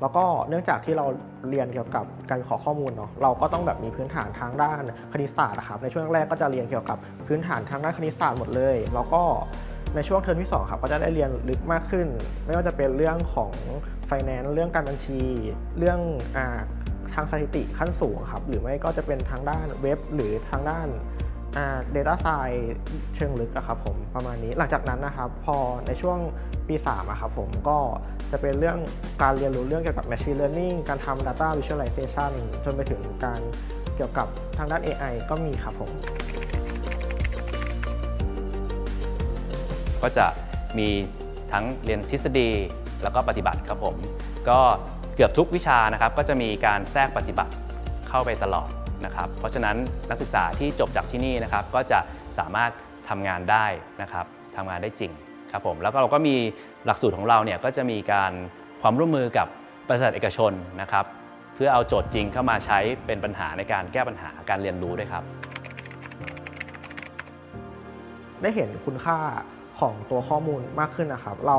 E: แล้วก็เนื่องจากที่เราเรียนเกี่ยวกับการขอข้อมูลเนาะเราก็ต้องแบบมีพื้นฐานทางด้านคณิตศาสตร์ครับในช่วงแรกก็จะเรียนเกี่ยวกับพื้นฐานทางด้านคณิตศาสตร์หมดเลย แล้วก็ในช่วงเทอมที่2ครับก็จะได้เรียนลึกมากขึ้น ไม่ว่าจะเป็นเรื่องของไฟแนนซ์เรื่องการบัญชี เรื่องอทางสถิติขั้นสูงครับ หรือไม่ก็จะเป็นทางด้านเว็บหรือทางด้านเดต้าไซน์เชิงลึกอะครับผม ประมาณนี้หลังจากนั้นนะครับ พอในช่วงปี3อะครับผม ก็จะเป็นเรื่องการเรียนรู้เรื่องเกี่ยวกับ Machine Learning การทำ Data Visualization จนไปถึงการเกี่ยวกับทางด้าน AI ก็มีครับผม
D: ก็จะมีทั้งเรียนทฤษฎีแล้วก็ปฏิบัติครับผมก็เกือบทุกวิชานะครับก็จะมีการแทรกปฏิบัติเข้าไปตลอดนะครับ เพราะฉะนั้นนักศึกษาที่จบจากที่นี่นะครับ ก็จะสามารถทำงานได้นะครับทำงานได้จริงครับผม แล้วก็เราก็มีหลักสูตรของเราเนี่ยก็จะมีการความร่วมมือกับบริษัทเอกชนนะครับ เพื่อเอาโจทย์จริงเข้ามาใช้เป็นปัญหาในการแก้ปัญหาการเรียนรู้ด้วยครับ
E: ได้เห็นคุณค่าของตัวข้อมูลมากขึ้นนะครับ เรา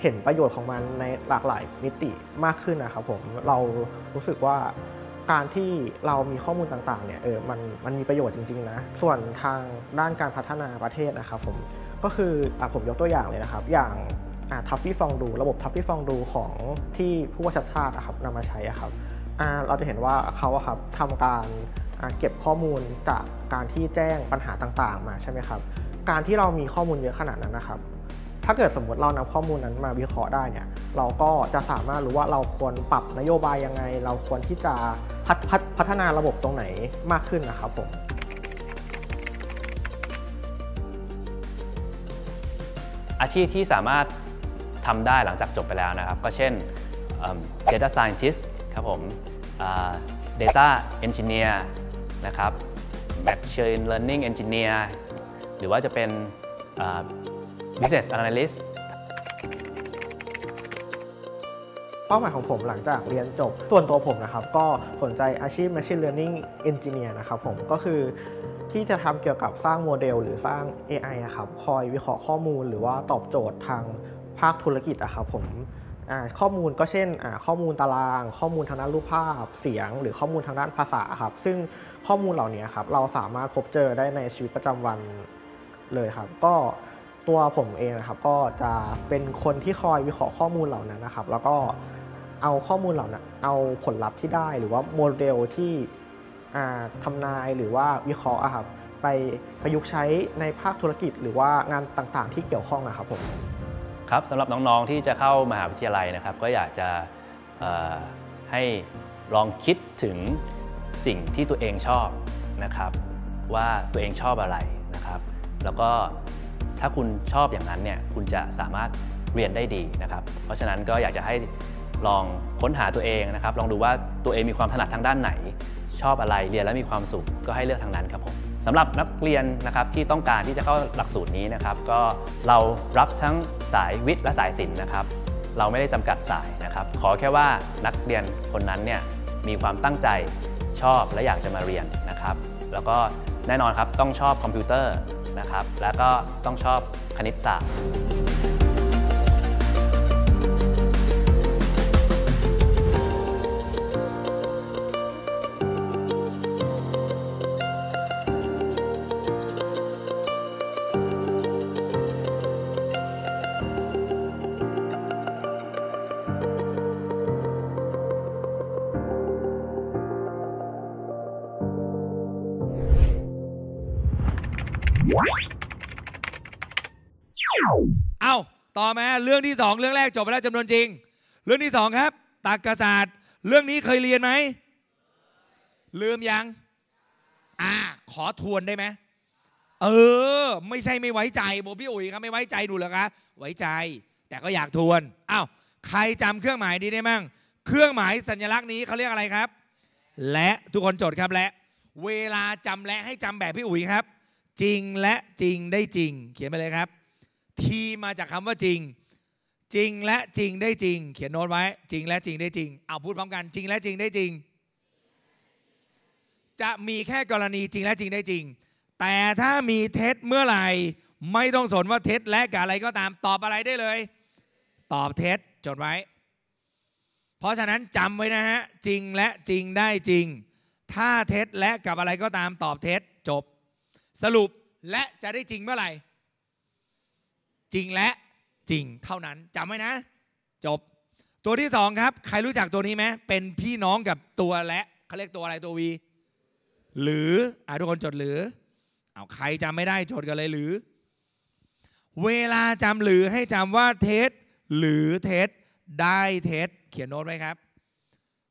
E: เห็นประโยชน์ของมันในหลากหลายมิติมากขึ้นนะครับ ผม เรารู้สึกว่าการที่เรามีข้อมูลต่างๆเนี่ยเออมันมันมีประโยชน์จริง ๆนะ ส่วนทางด้านการพัฒนาประเทศนะครับผมก็คืออ่ผมยกตัวอย่างเลยนะครับ อย่างทัฟฟี่ฟองดู ระบบทัฟฟี่ฟองดูของที่ผู้ว่าชาติชาติครับนำมาใช้ครับเราจะเห็นว่าเขาครับทำการเก็บข้อมูลจากการที่แจ้งปัญหาต่างๆมาใช่ไหมครับการที่เรามีข้อมูลเยอะขนาดนั้นนะครับ ถ้าเกิดสมมติเรานำข้อมูลนั้นมาวิเคราะห์ได้เนี่ย เราก็จะสามารถรู้ว่าเราควรปรับนโยบายยังไง เราควรที่จะพัฒพพัฒนาระบบตรงไหนมากขึ้นนะครับผม
D: อาชีพที่สามารถทำได้หลังจากจบไปแล้วนะครับ ก็เช่น data scientist ครับผม data engineer นะครับ machine learning engineer หรือว่าจะเป็น business analyst
E: เป้าหมายของผมหลังจากเรียนจบ ส่วนตัวผมนะครับ ก็สนใจอาชีพ machine learning engineer นะครับผม ก็คือที่จะทำเกี่ยวกับสร้างโมเดลหรือสร้าง AI ครับ คอยวิเคราะห์ข้อมูลหรือว่าตอบโจทย์ทางภาคธุรกิจอะครับผมข้อมูลก็เช่นข้อมูลตาราง ข้อมูลทางด้านรูปภาพ เสียงหรือข้อมูลทางด้านภาษาครับซึ่งข้อมูลเหล่านี้ครับเราสามารถพบเจอได้ในชีวิตประจำวันเลยครับ ก็ตัวผมเองนะครับก็จะเป็นคนที่คอยวิเคราะห์ข้อมูลเหล่านั้นนะครับ แล้วก็เอาข้อมูลเหล่านั้น เอาผลลัพธ์ที่ได้ หรือว่าโมเดลที่ทำนายหรือว่าวิเคราะห์ครับไปประยุกต์ใช้ในภาคธุรกิจหรือว่างานต่างๆ ที่เกี่ยวข้องนะครับผม
D: ครับสำหรับน้องๆที่จะเข้ามหาวิทยาลัยนะครับ ก็อยากจะให้ลองคิดถึงสิ่งที่ตัวเองชอบนะครับ ว่าตัวเองชอบอะไรนะครับแล้วก็ถ้าคุณชอบอย่างนั้นเนี่ยคุณจะสามารถเรียนได้ดีนะครับเพราะฉะนั้นก็อยากจะให้ลองค้นหาตัวเองนะครับ ลองดูว่าตัวเองมีความถนัดทางด้านไหน ชอบอะไรเรียนแล้วมีความสุขก็ให้เลือกทางนั้นครับผมสำหรับนักเรียนนะครับที่ต้องการที่จะเข้าหลักสูตรนี้นะครับก็เรารับทั้งสายวิทย์และสายศิลป์นะครับเราไม่ได้จำกัดสายนะครับขอแค่ว่านักเรียนคนนั้นเนี่ยมีความตั้งใจชอบและอยากจะมาเรียนนะครับแล้วก็แน่นอนครับต้องชอบคอมพิวเตอร์นะครับแล้วก็ต้องชอบคณิตศาสตร์
C: อไหมเรื่องที่2เรื่องแรกจบไปแล้วจำนวนจริง เรื่องที่2ครับตรรกศาสตร์เรื่องนี้เคยเรียนไหมลืมยัง อ่า ขอทวนได้ไหมเออไม่ใช่ไม่ไว้ใจโบพี่อุ๋ยครับไม่ไว้ใจดูหรอคะไว้ใจ แต่ก็อยากทวนอ้าวใครจำเครื่องหมายดีได้มั่งเครื่องหมายสัญลักษณ์นี้เขาเรียกอะไรครับ และทุกคนจดครับและ เวลาจำและให้จำแบบพี่อุ๋ยครับ จริงและจริงได้จริง เขียนไปเลยครับทีมาจากคำว่าจริง จริงและจริงได้จริง เขียนโน้ตไว้จริงและจริงได้จริงเอาพูดพร้อมกันจริงและจริงได้จริง จะมีแค่กรณีจริงและจริงได้จริง แต่ถ้ามีเท็จเมื่อไหร่ไม่ต้องสนว่าเท็จและกับอะไรก็ตามตอบอะไรได้เลย ตอบเท็จจดไว้ เพราะฉะนั้นจำไว้นะฮะ จริงและจริงได้จริง ถ้าเท็จและกับอะไรก็ตามตอบเท็จจบ สรุปและจะได้จริงเมื่อไหร่จริงและจริงเท่านั้นจำไว้นะ จบตัวที่สองครับใครรู้จักตัวนี้ไหมเป็นพี่น้องกับตัวและเขาเรียกตัวอะไรตัววีหรืออ่ทุกคนจดหรือเอาใครจำไม่ได้จดกันเลยหรือ เวลาจำหรือให้จำว่าเท็หรือเท็ได้เท็เขียนโน้ตไว้ครับ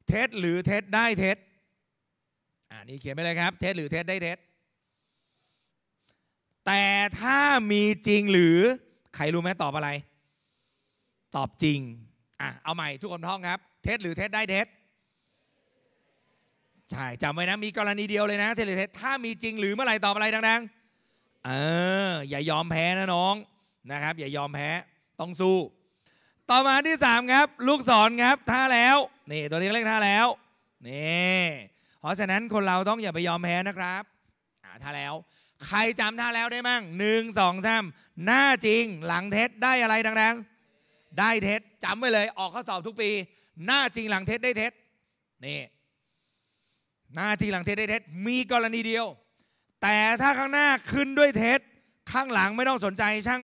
C: เท็หรือเท็ได้เท็อ่านี่เขียนไปเลยครับ เท็หรือเท็ได้เท็แต่ถ้ามีจริงหรือใครรู้ไหมตอบอะไร ตอบจริงอ่ะเอาใหม่ทุกคนท่องครับ เท็จหรือเท็จได้เท็จใช่จำไว้นะมีกรณีเดียวเลยนะเท็จหรือเท็จถ้ามีจริงหรือเมื่อไหร่ตอบอะไรดังๆเอออย่ายอมแพ้นะน้องนะครับ อย่ายอมแพ้ต้องสู้ ต่อมาที่ 3 ครับ ลูกศรครับท่าแล้วนี่ตัวนี้เรียกท่าแล้วนี่เพราะฉะนั้นคนเราต้องอย่าไปยอมแพ้นะครับท่าแล้วใครจำท่าแล้วได้มั่งหนึ่งสองสามหน้าจริงหลังเท็จได้อะไรดังๆได้เท็จจำไว้เลยออกข้อสอบทุกปี หน้าจริงหลังเท็จได้เท็จนี่หน้าจริงหลังเท็จได้เท็จมีกรณีเดียว แต่ถ้าข้างหน้าขึ้นด้วยเท็จข้างหลังไม่ต้องสนใจช่าง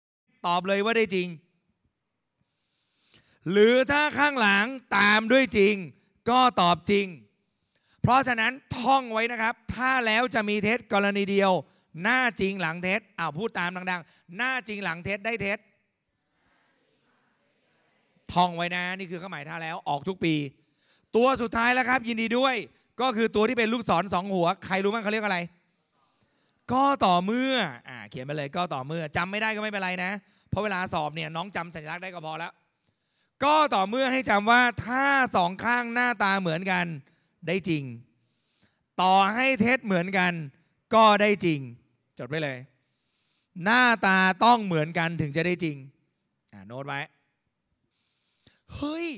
C: ตอบเลยว่าได้จริง หรือถ้าข้างหลังตามด้วยจริงก็ตอบจริง เพราะฉะนั้นท่องไว้นะครับ ถ้าแล้วจะมีเท็จกรณีเดียวหน้าจริงหลังเท็จอ้าวพูดตามดังๆ หน้าจริงหลังเท็จได้เท็จทองไว้นะนี่คือข้อหมายท่าแล้วออกทุกปี ตัวสุดท้ายแล้วครับ ยินดีด้วยก็คือตัวที่เป็นลูกศรสองหัว ใครรู้บ้างเขาเรียกอะไร ก็ต่อเมื่อ อ่าเขียนไปเลยก็ต่อเมื่อจำไม่ได้ก็ไม่เป็นไรนะเพราะเวลาสอบเนี่ยน้องจำสัญลักษณ์ได้ก็พอแล้ว ก็ต่อเมื่อให้จำว่าถ้าสองข้างหน้าตาเหมือนกันได้จริง ต่อให้เท็จเหมือนกัน ก็ได้จริงจดไว้เลยหน้าตาต้องเหมือนกันถึงจะได้จริง อ่าโน้ตไว้เฮ้ย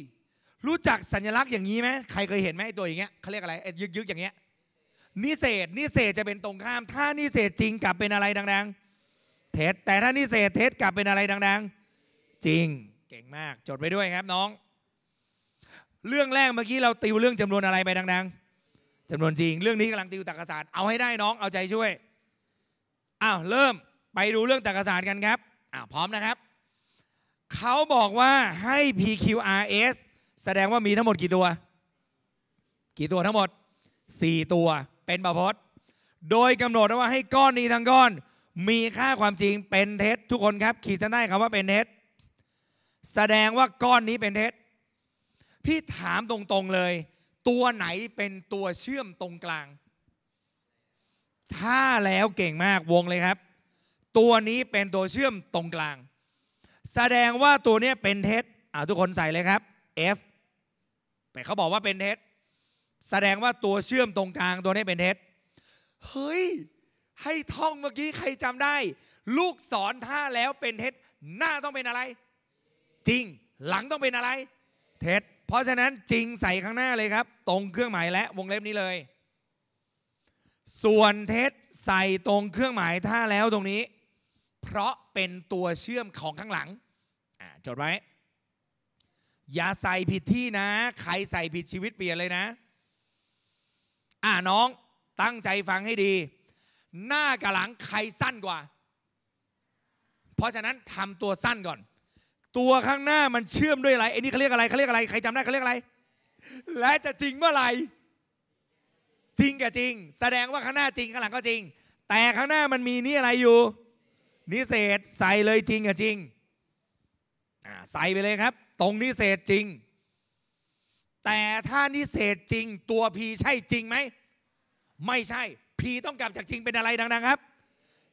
C: รู้จักสัญลักษณ์อย่างนี้ไหมใครเคยเห็นไหมตัวอย่างเงี้ยเขาเรียกอะไรยึกยึกอย่างเงี้ยนิเศษนิเศษจะเป็นตรงข้าม ถ้านิเศษจริงกลับเป็นอะไรดัง ๆ เท็จแต่ถ้านิเศษเท็จกลับเป็นอะไรดัง ๆ จริงเก่งมาก จดไปด้วยครับน้อง เรื่องแรกเมื่อกี้เราติวเรื่องจำนวนอะไรไปดัง ๆ จำนวนจริงเรื่องนี้กำลังติวตรรกศาสตร์เอาให้ได้น้องเอาใจช่วยอ้าวเริ่มไปดูเรื่องตรกสารกันครับอ้าวพร้อมนะครับเขาบอกว่าให้ PQRS แสดงว่ามีทั้งหมดกี่ตัว กี่ตัวทั้งหมด 4 ตัวเป็นประพจน์โดยกำหนดว่าให้ก้อนนี้ทั้งก้อน มีค่าความจริงเป็นเท็จทุกคนครับขีดเส้นใต้คำว่าเป็นเท็จแสดงว่าก้อนนี้เป็นเท็จ พี่ถามตรงๆเลย ตัวไหนเป็นตัวเชื่อมตรงกลางถ้าแล้วเก่งมากวงเลยครับ ตัวนี้เป็นตัวเชื่อมตรงกลาง แสดงว่าตัวนี้เป็นเท็จอ่าทุกคนใส่เลยครับ F แต่เขาบอกว่าเป็นเท็จแสดงว่าตัวเชื่อมตรงกลางตัวนี้เป็นเท็จเฮ้ยให้ท่องเมื่อกี้ใครจำได้ ลูกสอนท่าแล้วเป็นเท็จหน้าต้องเป็นอะไร จริงหลังต้องเป็นอะไรเท็จเพราะฉะนั้นจริงใส่ข้างหน้าเลยครับ ตรงเครื่องหมายและวงเล็บนี้เลยส่วนเท็ดใส่ตรงเครื่องหมายท่าแล้วตรงนี้ เพราะเป็นตัวเชื่อมของข้างหลัง จดไว้อย่าใส่ผิดที่นะใครใส่ผิดชีวิตเปลี่ยนเลยนะ อ่าน้องตั้งใจฟังให้ดี หน้ากับหลังใครสั้นกว่า เพราะฉะนั้นทำตัวสั้นก่อน ตัวข้างหน้ามันเชื่อมด้วยอะไรไอ้นี่เขาเรียกอะไรเขาเรียกอะไร ใครจำได้เขาเรียกอะไร และจะจริงเมื่อไหร่จริงกับจริงแสดงว่าข้างหน้าจริง ข้างหลังก็จริง แต่ข้างหน้ามันมีนี่อะไรอยู่ นิเศษใส่เลยจริงกับจริงใส่ไปเลยครับ ตรงนิเศษจริง แต่ถ้านิเศษจริงตัวพีใช่จริงไหม ไม่ใช่พีต้องกลับจากจริงเป็นอะไรดังๆครับ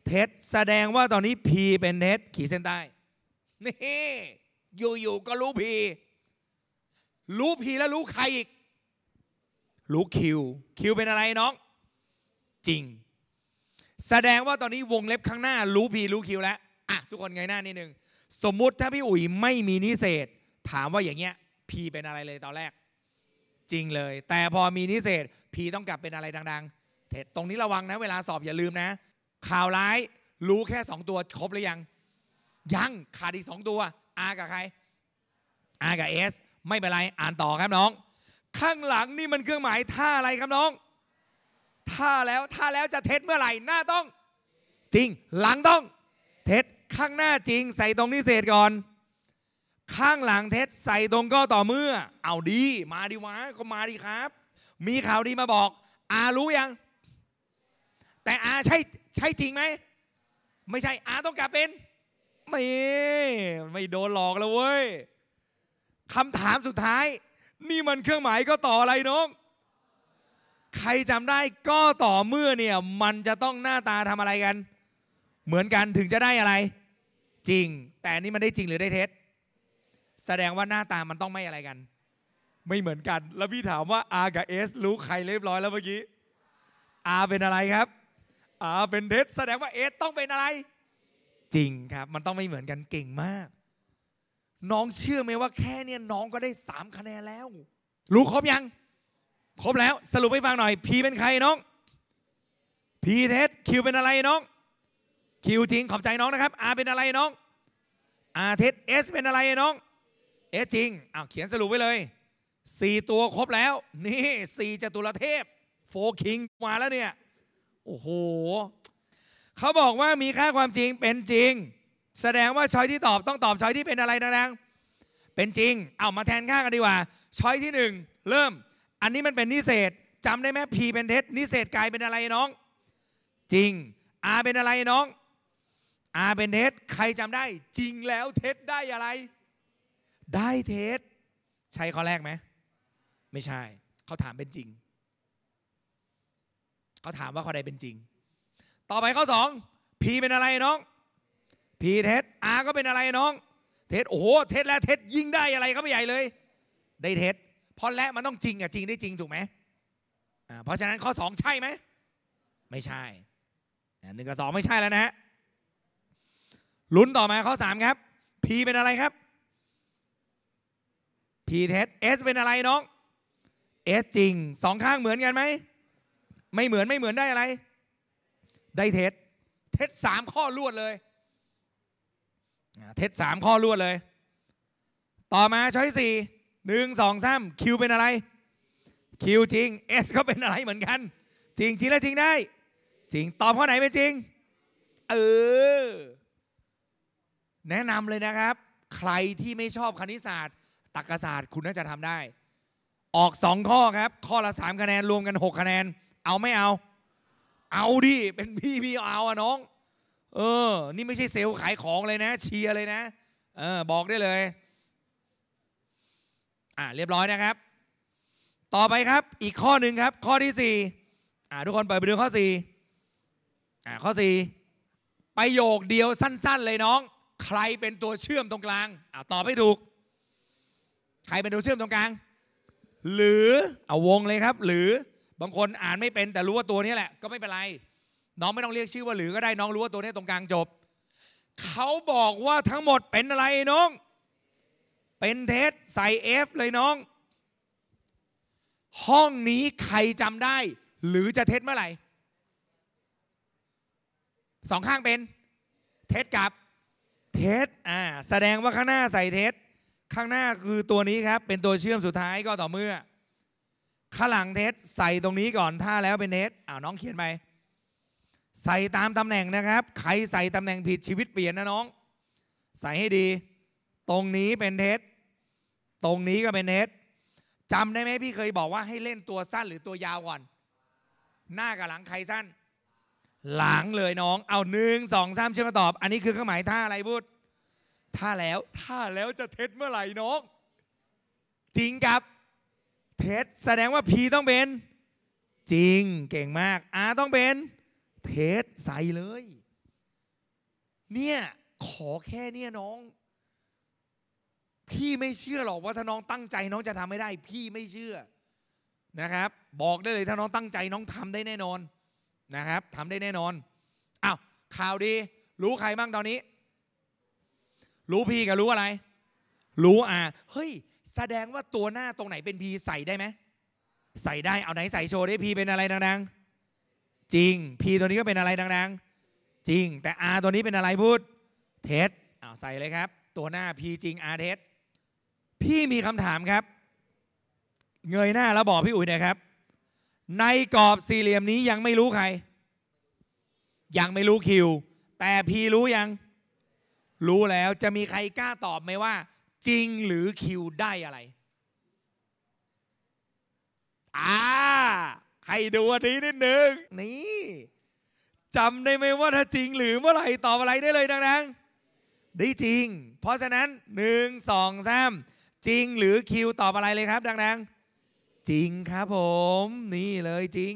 C: เท็จแสดงว่าตอนนี้พีเป็นเท็ดขีดเส้นใต้นี่อยู่ๆก็รู้พีรู้พีแล้วรู้ใครอีกรู้คิวคิวเป็นอะไรน้อง จริง แสดงว่าตอนนี้วงเล็บข้างหน้ารู้พีรู้คิวแล้วอ่ะทุกคนไงหน้านิดนึงสมมุติถ้าพี่อุ๋ยไม่มีนิเศษถามว่าอย่างเงี้ยพีเป็นอะไรเลยตอนแรก จริงเลย แต่พอมีนิเศษพีต้องกลับเป็นอะไรดังๆเทตรงนี้ระวังนะเวลาสอบอย่าลืมนะ ข่าวร้ายรู้แค่2ตัวครบหรือยังยังขาดอีกงตัว R กับใคร R กับ S ไม่เป็นไร อ่านต่อครับน้องข้างหลังนี่มันเครื่องหมายท่าอะไรครับน้อง ท่าแล้วท่าแล้วจะเท็จเมื่อไหร่ หน้าต้อง จริงหลังต้อง เท็จข้างหน้าจริง ใส่ตรงนี้เศษก่อน ข้างหลังเท็จใส่ตรงก็ต่อเมื่อ เอาดีมาดีวะก็มาดีครับ มีข่าวดีมาบอก อารู้ยัง แต่อาใช่ใช่จริงไหม ไม่ใช่ อา ต้องกลับเป็นไม่ไม่โดนหลอกแล้วเว้ยคำถามสุดท้ายนี่มันเครื่องหมายก็ต่ออะไรน้อง ใครจำได้ก็ต่อเมื่อเนี่ยมันจะต้องหน้าตาทำอะไรกัน เหมือนกันถึงจะได้อะไร จริง แต่นี่มันได้จริงหรือได้เท็จแสดงว่าหน้าตามันต้องไม่อะไรกัน ไม่เหมือนกัน แล้วพี่ถามว่า R กับ S รู้ใครเรียบร้อยแล้วเมื่อกี้ R เป็นอะไรครับ R เป็นเท็จแสดงว่า S ต้องเป็นอะไร จริงครับ มันต้องไม่เหมือนกันเก่งมากน้องเชื่อไหมว่าแค่เนี่ยน้องก็ได้สามคะแนนแล้ว รู้ครบยัง ครบแล้วสรุปให้ฟังหน่อยพีเป็นใครน้องพีเทสคิวเป็นอะไรน้องคิวจริงขอบใจน้องนะครับอาเป็นอะไรน้องอาเทสเอสเป็นอะไรน้องเอสจริงอ้าวเขียนสรุปไว้เลยสี่ตัวครบแล้ว นี่สี่จตุรเทพโฟคิงมาแล้วเนี่ยโอ้โห เขาบอกว่ามีค่าความจริงเป็นจริงแสดงว่า ช้อยที่ตอบต้องตอบช้อยที่เป็นอะไรนะนางเป็นจริง เอามาแทนค่ากันดีกว่า ช้อยที่1 เริ่ม อันนี้มันเป็นนิเศษจำได้ไหมพีเป็นเท็จนิเศษกายเป็นอะไรน้อง จริงอาเป็นอะไรน้องอาเป็นเท็จใครจำได้ จริงแล้วเท็จได้อะไร ได้เท็จใช่ข้อแรกไหมไม่ใช่เขาถามเป็นจริงเขาถามว่าข้อใดเป็นจริง ต่อไปข้อสองพีเป็นอะไรน้องพีเทสอาก็เป็นอะไรน้องเทสโอ้โหเทสแล้วเทสยิ่งได้อะไรก็ไม่ใหญ่เลย ได้เทสเพราะและมันต้องจริงอะจริงได้จริงถูกไหม เพราะฉะนั้นข้อสองใช่ไหม ไม่ใช่หนึ่งกับสองไม่ใช่แล้วนะฮะลุ้นต่อมาข้อสามครับ P เป็นอะไรครับ P เทส S เป็นอะไรน้อง S จริงสองข้างเหมือนกันไหม ไม่เหมือนไม่เหมือนได้อะไร ได้เทสเทสสามข้อรวดเลยเทสสามข้อรวดเลย ต่อมาช้อยสี่หนึ่งสองสามคิวเป็นอะไรคิวจริงเอสก็เป็นอะไรเหมือนกัน จริงจริงและจริงได้ จริงตอบข้อไหนเป็นจริง เออ แนะนำเลยนะครับ ใครที่ไม่ชอบคณิตศาสตร์ ตรรกศาสตร์คุณน่าจะทำได้ ออกสองข้อครับ ข้อละสามคะแนนรวมกันหกคะแนน เอาไม่เอา เอาดิ เป็นพี่พี่เอาอะน้องเออ นี่ไม่ใช่เซลล์ขายของเลยนะเชียร์เลยนะเออบอกได้เลย อ่าเรียบร้อยนะครับ ต่อไปครับ อีกข้อหนึ่งครับ ข้อที่4อ่าทุกคนเปิดไปดูข้อ4อ่าข้อ 4 ประโยคเดียวสั้น ๆ เลยน้อง ใครเป็นตัวเชื่อมตรงกลาง อ่าตอบให้ถูก ใครเป็นตัวเชื่อมตรงกลาง หรือเอาวงเลยครับ หรือ บางคนอ่านไม่เป็นแต่รู้ว่าตัวนี้แหละ ก็ไม่เป็นไรน้องไม่ต้องเรียกชื่อว่าหรือก็ได้น้องรู้ว่าตัวนี้ตรงกลางจบ เขาบอกว่าทั้งหมดเป็นอะไรน้อง เป็นเทสใส่เอฟเลยน้อง ห้องนี้ใครจำได้ หรือจะเทสเมื่อไหร่สองข้างเป็นเทสกับเทสอ่าแสดงว่าข้างหน้าใส่เทสข้างหน้าคือตัวนี้ครับ เป็นตัวเชื่อมสุดท้ายก็ต่อเมื่อ ข้างหลังเทสใส่ตรงนี้ก่อนถ้าแล้วเป็นเทสอ้าวน้องเขียนไปใส่ตามตำแหน่งนะครับ ใครใส่ตำแหน่งผิดชีวิตเปลี่ยนนะน้อง ใส่ให้ดี ตรงนี้เป็นเท็จ ตรงนี้ก็เป็นเท็จจำได้ไหมพี่เคยบอกว่าให้เล่นตัวสั้นหรือตัวยาวก่อน หน้ากับหลังใครสั้น หลังเลยน้อง เอาหนึ่งสองสามเชื่อมตอบ อันนี้คือเครื่องหมายท่าอะไรพูด ท่าแล้ว ท่าแล้วจะเท็จเมื่อไหร่น้อง จริงครับ เท็จแสดงว่าพีต้องเป็น จริง เก่งมากอาต้องเป็นเทสใส่เลย เนี่ยขอแค่เนี่ยน้อง พี่ไม่เชื่อหรอกว่าถ้าน้องตั้งใจน้องจะทำไม่ได้ พี่ไม่เชื่อนะครับ บอกได้เลยถ้าน้องตั้งใจน้องทำได้แน่นอนนะครับทำได้แน่นอนอ้าวข่าวดี รู้ใครบ้างตอนนี้ รู้พี่กับรู้อะไร รู้อ่ะเฮ้ย แสดงว่าตัวหน้าตรงไหนเป็นพีใส่ได้ไหมใส่ได้เอาไหนใส่โชว์ได้พีเป็นอะไรดังๆจริง P ตัวนี้ก็เป็นอะไรดังๆจริงแต่ R ตัวนี้เป็นอะไรพูดเท็จอ้าวใส่เลยครับ ตัวหน้า P จริง R เท็จพี่มีคำถามครับ เงยหน้าแล้วบอกพี่อุ๋ยนะครับ ในกรอบสี่เหลี่ยมนี้ยังไม่รู้ใคร ยังไม่รู้คิว แต่พีรู้ยัง รู้แล้วจะมีใครกล้าตอบไหมว่า จริงหรือคิว ได้อะไรอ่าให้ดูอันนี้นิดนึงนี่จำได้ไหมว่าถ้าจริง หรือเมื่อไหร่ตอบอะไรได้เลยดังๆได้จริง เพราะฉะนั้นหนึ่งสองสามจริงหรือคิวตอบอะไรเลยครับดังๆจริงครับผม นี่เลยจริง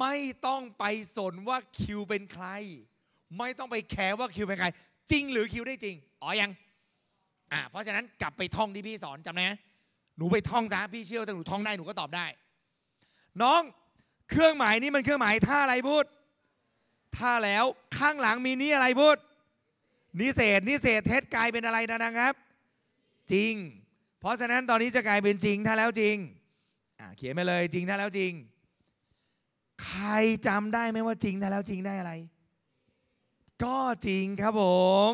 C: ไม่ต้องไปสนว่าคิวเป็นใคร ไม่ต้องไปแคร์ว่าคิวเป็นใคร จริงหรือคิวได้จริง อ๋อ ยังอ่าเพราะฉะนั้นกลับไปท่องที่พี่สอนจำนะหนูไปท่องซะพี่เชื่อว่ถ้าหนูท่องได้หนูก็ตอบได้น้องเครื่องหมายนี้มันเครื่องหมายท่าอะไรพูดท่าแล้วข้างหลังมีนี้อะไรพูดนิเศษนิเศษเท็จกลายเป็นอะไรนะครับ จริง เพราะฉะนั้นตอนนี้จะกลายเป็นจริงถ้าแล้วจริงเขียนไปเลย จริงถ้าแล้วจริง ใครจำได้ไหมว่าจริงถ้าแล้วจริงได้อะไร ก็จริงครับผม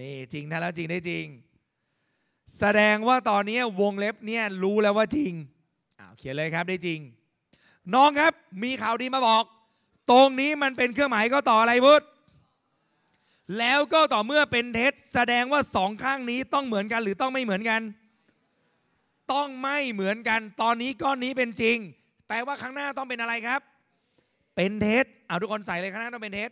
C: นี่จริงถ้าแล้วจริงได้จริง แสดงว่าตอนนี้วงเล็บเนี่ยรู้แล้วว่าจริงเขียนเลยครับได้จริงน้องครับ มีข่าวดีมาบอก ตรงนี้มันเป็นเครื่องหมายก็ต่ออะไรพุทธแล้วก็ต่อเมื่อเป็นเท็จแสดงว่าสองข้างนี้ต้องเหมือนกัน หรือต้องไม่เหมือนกัน ต้องไม่เหมือนกัน ตอนนี้ก้อนนี้เป็นจริงแปลว่าครั้งหน้าต้องเป็นอะไรครับ เป็นเท็จเอาทุกคนใส่เลยครั้งหน้าต้องเป็นเท็จ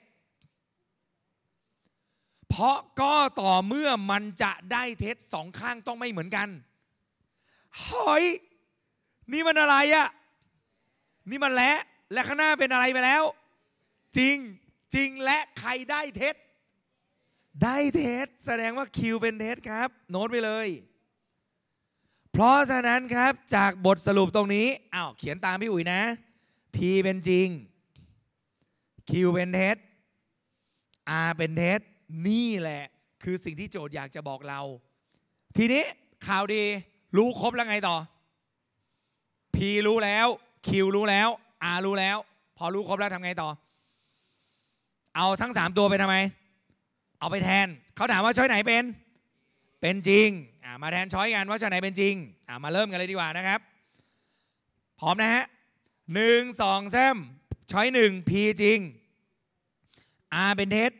C: เพราะก็ต่อเมื่อมันจะได้เท็จสองข้างต้องไม่เหมือนกันเฮ้ยนี่มันอะไรอะนี่มันและและข้างหน้าเป็นอะไรไปแล้ว จริงจริงและใครได้เท็จ ได้เท็จแสดงว่าคิวเป็นเท็จครับ โน้ตไปเลย เพราะฉะนั้นครับ จากบทสรุปตรงนี้อ้าวเขียนตามพี่อุ๋ยนะ P เป็นจริง Q เป็นเท็จ R เป็นเท็จนี่แหละ คือสิ่งที่โจทย์อยากจะบอกเรา ทีนี้ข่าวดีรู้ครบแล้วไงต่อ P รู้แล้วคิวรู้แล้วอารู้แล้ว พอรู้ครบแล้วทำไงต่อ เอาทั้งสามตัวไปทำไม เอาไปแทนเขาถามว่าช้อยไหนเป็น เป็นจริง มาแทนช้อยกันว่าช้อยไหนเป็นจริง มาเริ่มกันเลยดีกว่านะครับ พร้อมนะฮะหนึ่งสองแซมช้อยหนึ่งพีจริงอาเป็นเท็จ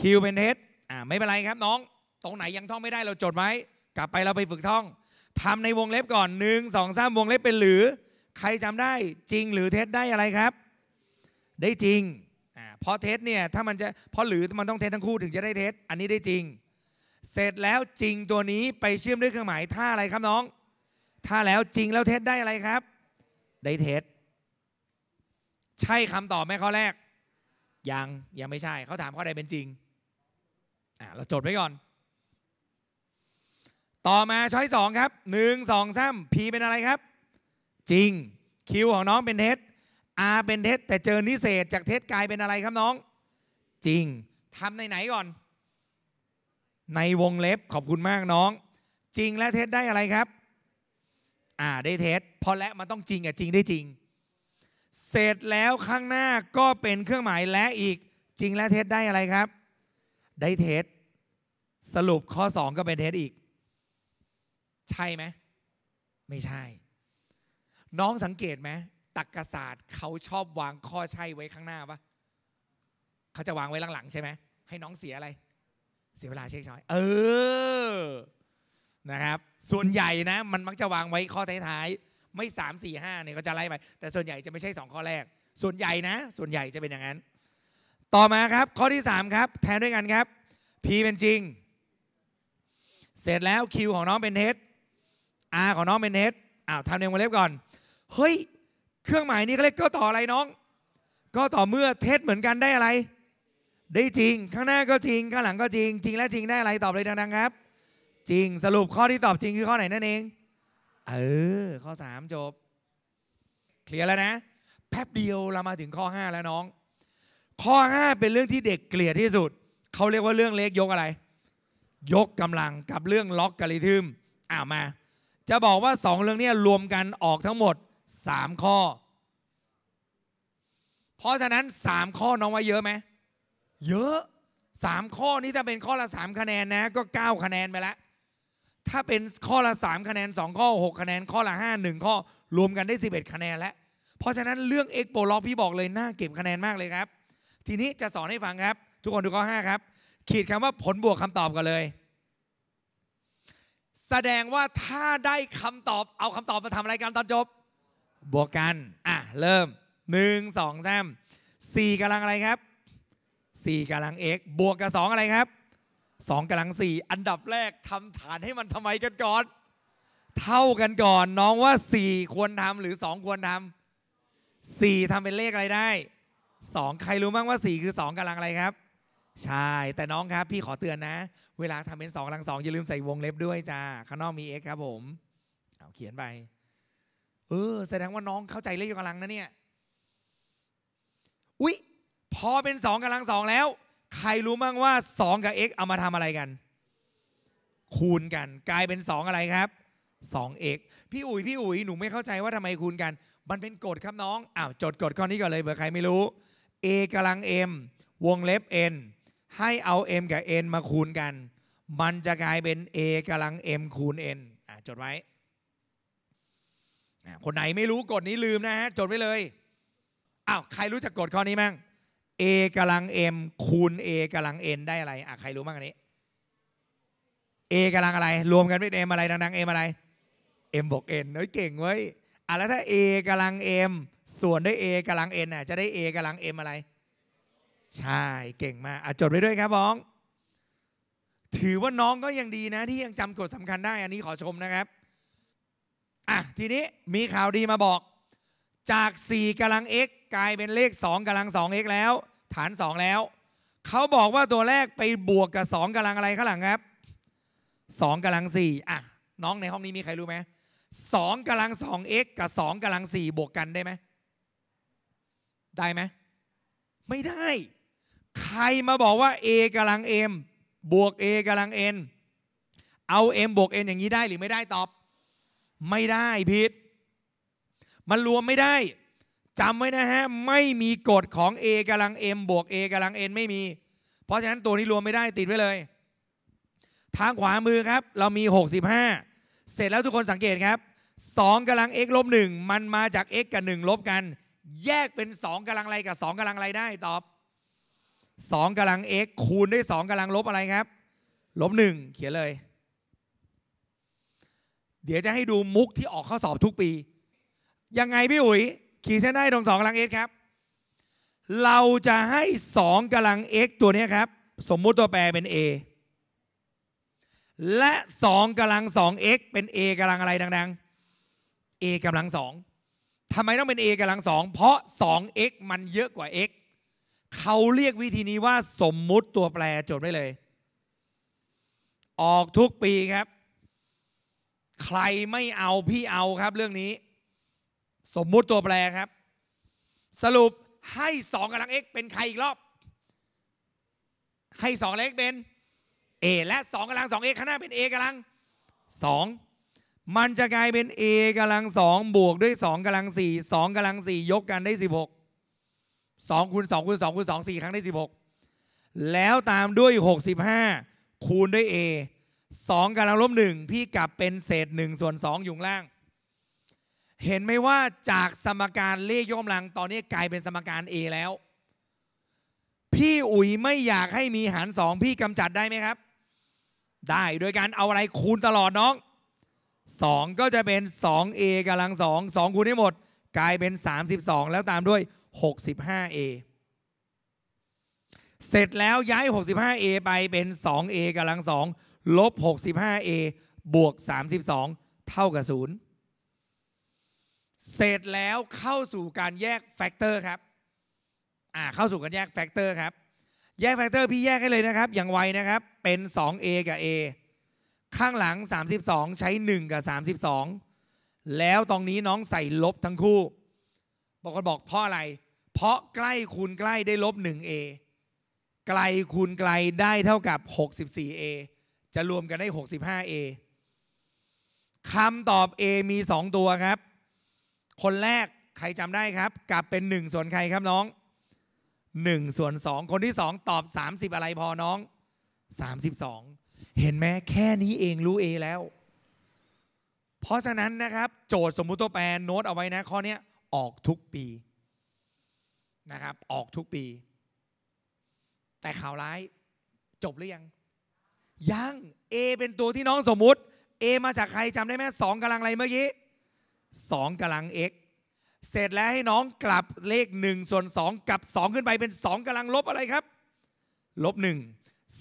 C: คิวเป็นเท็จอ่าไม่เป็นไรครับน้องตรงไหนยังท่องไม่ได้เราจดไว้กลับไปเราไปฝึกท่องทำในวงเล็บก่อนหนึ่งสองสามวงเล็บเป็นหรือใครจำได้จริงหรือเท็จได้อะไรครับ ได้จริงเพราะเท็จเนี่ยถ้ามันจะเพราะหรือมันต้องเท็จทั้งคู่ถึงจะได้เท็จอันนี้ได้จริง เสร็จแล้วจริงตัวนี้ไปเชื่อมด้วยเครื่องหมายท่าอะไรครับน้องถ้าแล้วจริงแล้วเท็จได้อะไรครับได้เท็จใช่คำตอบไหมข้อแรก ยังยังไม่ใช่เขาถามข้อใดเป็นจริงอ่าเราจดไว้ก่อน ต่อมาช้อยสองครับหนึ่งสองสามพีเป็นอะไรครับจริงคิวของน้องเป็นเท็จาเป็นเท็จแต่เจอนิเศษจากเท็จกลายเป็นอะไรครับน้อง จริงทำในไหนก่อน ในวงเล็บขอบคุณมากน้อง จริงและเท็จได้อะไรครับ อ่า ได้เท็จพอและมันต้องจริงกับจริงได้จริงเสร็จแล้วข้างหน้าก็เป็นเครื่องหมายและอีก จริงและเท็จได้อะไรครับ ได้เท็จสรุปข้อสองก็เป็นเท็จอีก ใช่ไหมไม่ใช่น้องสังเกตไหมตักกศาสตร์เขาชอบวางข้อใช่ไว้ข้างหน้าปะเขาจะวางไว้หลังๆใช่ไหมให้น้องเสียอะไร เสียเวลาเช็คช้อยเออนะครับ ส่วนใหญ่นะ มันมักจะวางไว้ข้อท้ายๆไม่สสามี่ห้าเนี่ยก็จะไล่ไปแต่ส่วนใหญ่จะไม่ใช่สองข้อแรก ส่วนใหญ่นะส่วนใหญ่จะเป็นอย่างนั้น ต่อมาครับข้อที่สามครับ แทนด้วยกันครับ P เป็นจริงเสร็จแล้ว Q ของน้องเป็นเท็จ R ของน้องเป็นเท็จอ้าวทำเในวงเล็บก่อนเฮ้ยเครื่องหมายนี้เขาเรียกก็ต่ออะไรน้อง ก็ต่อเมื่อเทสเหมือนกันได้อะไร ได้จริง ข้างหน้าก็จริง ข้างหลังก็จริง จริงและจริงได้อะไรตอบเลยดังๆครับ จริง สรุปข้อที่ตอบจริงคือข้อไหนนั่นเอง เออ ข้อ 3 จบ เคลียร์แล้วนะ แป๊บเดียวเรามาถึงข้อ 5 แล้วน้อง ข้อ 5 เป็นเรื่องที่เด็กเกลียดที่สุด เขาเรียกว่าเรื่องเล็กยกอะไร ยกกำลังกับเรื่องล็อกกริทึมอ่ามา จะบอกว่า2เรื่องนี้รวมกันออกทั้งหมดสามข้อ เพราะฉะนั้นสามข้อน้อง ว่าเยอะไหมเยอะสามข้อนี้ถ้าเป็นข้อละสามคะแนนนะก็เก้าคะแนนไปแล้วถ้าเป็นข้อละสามคะแนนสองข้อหกคะแนน ข้อละหห้านึ่งข้อรวมกันได้สิบเอ็ดคะแนนแล้ว เพราะฉะนั้นเรื่องเอ็กโปล็อกพี่บอกเลยน่าเก็บคะแนนมากเลยครับ ทีนี้จะสอนให้ฟังครับ ทุกคนดูข้อห้าครับ ขีดคำว่าผลบวกคำตอบกันเลย แสดงว่าถ้าได้คำตอบ เอาคำตอบมาทำอะไรกันตอนจบบวกกัน อ่ะ เริ่ม 1 2 3 4กำลังอะไรครับ 4 กำลัง x บวกกับ 2 อะไรครับ 2 กำลัง 4 อันดับแรกทำฐานให้มันทำไมกันก่อน เท่ากันก่อนน้องว่า 4 ควรทำหรือ 2 ควรทำ 4 ทำเป็นเลขอะไรได้ 2 ใครรู้บ้างว่า 4 คือ 2 กำลังอะไรครับ ใช่ แต่น้องครับพี่ขอเตือนนะ เวลาทำเป็น 2กำลัง2อย่าลืมใส่วงเล็บด้วยจ้าข้างนอกมี x ครับผมเอาเขียนไปเออแสดงว่าน้องเข้าใจเลขกำลังนะเนี่ย อุ๊ยพอเป็นสองกำลังสองแล้ว ใครรู้บ้างว่าสองกับ x เอามาทำอะไรกัน คูณกัน กลายเป็นสองอะไรครับ 2x พี่อุ๋ยพี่อุ๋ยหนูไม่เข้าใจว่าทำไมคูณกัน มันเป็นกฎครับน้องอ้าวจดกฎข้อนี้ก่อนเลยเผื่อใครไม่รู้ a กำลัง m วงเล็บ n ให้เอา m กับ n มาคูณกัน มันจะกลายเป็น a กำลัง m คูณ n อ่าจดไว้คนไหนไม่รู้กฎนี้ลืมนะฮะจดไว้เลย อ้าวใครรู้จักกฎข้อนี้มั้ง a กำลัง m คูณ a กำลัง n ได้อะไรอ่ะใครรู้บ้างอันนี้ a กำลังอะไร รวมกันเป็น m อะไรดังๆ m อะไร m บวก n เฮ้ยเก่งเว้ยอ่ะแล้วถ้า a กำลัง m ส่วนด้วย a กำลัง n น่ะจะได้ a กำลัง m อะไร ใช่เก่งมากอ่ะจดไว้ด้วยครับบ้อง ถือว่าน้องก็ยังดีนะ ที่ยังจำกฎสำคัญได้อันนี้ขอชมนะครับอ่ะทีนี้มีข่าวดีมาบอก จาก 4กำลัง x กลายเป็นเลข 2กำลัง 2x แล้ว ฐาน 2 แล้ว เขาบอกว่าตัวแรกไปบวกกับ 2กำลังอะไรข้างหลังครับ 2กำลัง4อ่ะน้องในห้องนี้มีใครรู้ไหมสองกำลัง 2x กับ 2กำลัง 4 บวกกันได้ไหมได้ไหมไม่ได้ ใครมาบอกว่า a กำลัง m บวก a กำลัง n เอา m บวก n อย่างนี้ได้หรือไม่ได้ตอบไม่ได้พิษมันรวมไม่ได้จำไว้นะฮะไม่มีกฎของ A กำลัง M บวก A กำลัง N ไม่มี เพราะฉะนั้นตัวนี้รวมไม่ได้ติดไว้เลย ทางขวามือครับ เรามี 65 เสร็จแล้วทุกคนสังเกตครับ2กำลัง x ลบ1มันมาจาก x กับ 1 ลบกัน แยกเป็น2กำลังอะไรกับ2กำลังอะไรได้ตอบ2กำลัง x คูณด้วย2กำลังลบอะไรครับลบ1เขียนเลยเดี๋ยวจะให้ดูมุกที่ออกข้อสอบทุกปี ยังไงพี่อุ๋ยขีดเส้นได้ตรงสองกำลังเอ็กครับ เราจะให้สองกำลังเอ็กตัวนี้ครับ สมมุติตัวแปรเป็น A และสองกำลังสองเอ็กเป็น A กำลังอะไรดัง ๆ A กำลังสองทำไมต้องเป็น A กำลังสองเพราะสอ 2x มันเยอะกว่า x เขาเรียกวิธีนี้ว่าสมมุติตัวแปรจดไว้เลย ออกทุกปีครับใครไม่เอาพี่เอาครับเรื่องนี้ สมมุติตัวแปรครับ สรุปให้สองกำลัง x เป็นใครอีกรอบ ให้สองกำลัง x เป็น a และสองกำลังสอง x ข้างหน้าเป็น a กำลังสองมันจะกลายเป็น a กำลังสองบวกด้วยสองกำลังสี่สองกำลังสี่ยกกันได้สิบหกสองคูณสองคูณสองคูณสองสี่ครั้งได้สิบหกแล้วตามด้วยหกสิบห้าคูณด้วย a สองกำลังลบหนึ่งพี่กลับเป็นเศษหนึ่งส่วนสองอยู่ล่าง เห็นไหมว่าจากสมการเลขยกกำลังตอนนี้กลายเป็นสมการ A แล้ว พี่อุ๋ยไม่อยากให้มีหารสองพี่กำจัดได้ไหมครับ ได้โดยการเอาอะไรคูณตลอดน้องสองก็จะเป็นสอเ a กำลังสสององคูณให้หมด กลายเป็น 32 แล้วตามด้วย 65A เสร็จแล้วย้าย 65A ไปเป็น 2A กำลัง2ลบ 65a บวก 32 เท่ากับ 0 เสร็จแล้วเข้าสู่การแยกแฟกเตอร์ครับ อ่าเข้าสู่การแยกแฟกเตอร์ครับ แยกแฟกเตอร์พี่แยกให้เลยนะครับอย่างไวนะครับเป็น 2a กับ a ข้างหลัง 32 ใช้ 1 กับ 32 แล้วตรงนี้น้องใส่ลบทั้งคู่บางคนบอกเพราะอะไร เพราะใกล้คูณใกล้ได้ลบ 1a ไกลคูณไกลได้เท่ากับ 64a จะรวมกันได้ 65A คำตอบ A มี 2 ตัวครับ คนแรกใครจำได้ครับ กลับเป็น 1 ส่วนใครครับน้อง 1 ส่วน 2 คนที่ 2 ตอบ 30 อะไรพอน้อง 32 เห็นไหมแค่นี้เองรู้ A แล้ว เพราะฉะนั้นนะครับ โจทย์สมมุติตัวแปรโน้ตเอาไว้นะข้อนี้ออกทุกปี นะครับ ออกทุกปี แต่ข่าวร้ายจบหรือยังยัง A เป็นตัวที่น้องสมมุติ A มาจากใครจำได้ไหมสองกำลังอะไรเมื่อกี้สองกำลัง x เสร็จแล้วให้น้องกลับเลขหนึ่งส่วนสองกลับสองขึ้นไปเป็นสองกำลังลบอะไรครับ ลบหนึ่ง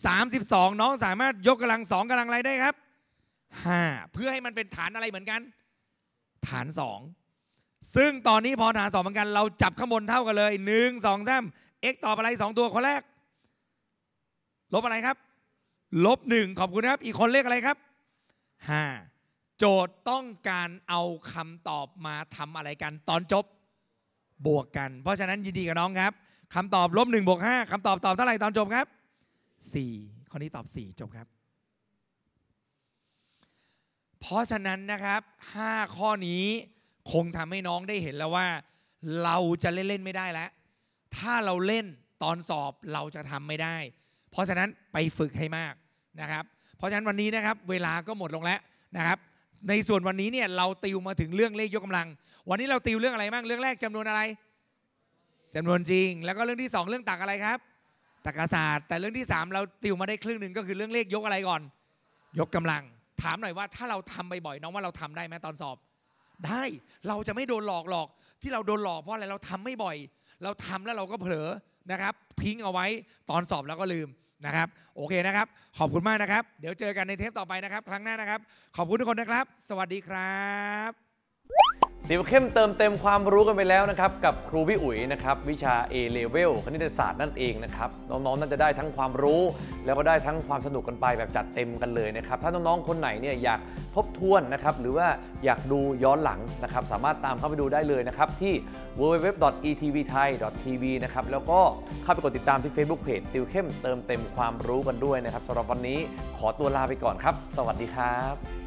C: สามสิบสองน้องสามารถยกกำลังสองกำลังอะไรได้ครับห้าเพื่อให้มันเป็นฐานอะไรเหมือนกัน ฐานสองซึ่งตอนนี้พอฐานสองเหมือนกันเราจับข้างบนเท่ากันเลยหนึ่งสองสาม x ตอบอะไรสองตัวคนแรก ลบอะไรครับลบหนึ่งขอบคุณครับอีกคนเลขอะไรครับห้าโจทย์ต้องการเอาคำตอบมาทำอะไรกันตอนจบ บวกกัน เพราะฉะนั้นยินดีกับน้องครับคำตอบลบหนึ่งบวกห้าคำตอบตอบเท่าไหร่ตอนจบครับสี่ข้อนี้ตอบสี่จบครับ เพราะฉะนั้นนะครับห้าข้อนี้คงทำให้น้องได้เห็นแล้วว่า เราจะเล่นเล่นไม่ได้แล้ว ถ้าเราเล่นตอนสอบเราจะทำไม่ได้เพราะฉะนั้นไปฝึกให้มากนะครับ เพราะฉะนั้นวันนี้นะครับเวลาก็หมดลงแล้วนะครับ ในส่วนวันนี้เนี่ยเราติวมาถึงเรื่องเลขยกกำลัง วันนี้เราติวเรื่องอะไรบ้างเรื่องแรกจำนวนอะไร จำนวนจริง แล้วก็เรื่องที่ 2 เรื่องตักอะไรครับตัรกศาสตร์ แต่เรื่องที่ 3 เราติวมาได้ครึ่งหนึ่งก็คือเรื่องเลขยกอะไรก่อน ยกกำลังถามหน่อยว่าถ้าเราทำบ่อยๆน้องว่าเราทำได้ไหมตอนสอบ ได้เราจะไม่โดนหลอกหรอกที่เราโดนหลอก เพราะอะไรเราทำไม่บ่อย เราทำแล้วเราก็เผลอนะครับ ทิ้งเอาไว้ตอนสอบแล้วก็ลืมนะครับโอเคนะครับ ขอบคุณมากนะครับ เดี๋ยวเจอกันในเทปต่อไปนะครับ ครั้งหน้านะครับ ขอบคุณทุกคนนะครับ สวัสดีครับติวเข้มเติมเต็มความรู้กันไปแล้
A: วนะครับกับครูพี่อุ๋ยนะครับวิชา A level คณิตศาสตร์นั่นเองนะครับน้องๆน่าจะได้ทั้งความรู้แล้วก็ได้ทั้งความสนุกกันไปแบบจัดเต็มกันเลยนะครับถ้าน้อง ๆ คนไหนเนี่ยอยากทบทวนนะครับหรือว่าอยากดูย้อนหลังนะครับสามารถตามเข้าไปดูได้เลยนะครับที่ www.etvthai.tv นะครับแล้วก็เข้าไปกดติดตามที่ Facebook Page ติวเข้มเติมเต็มความรู้กันด้วยนะครับสำหรับวันนี้ขอตัวลาไปก่อนครับ สวัสดีครับ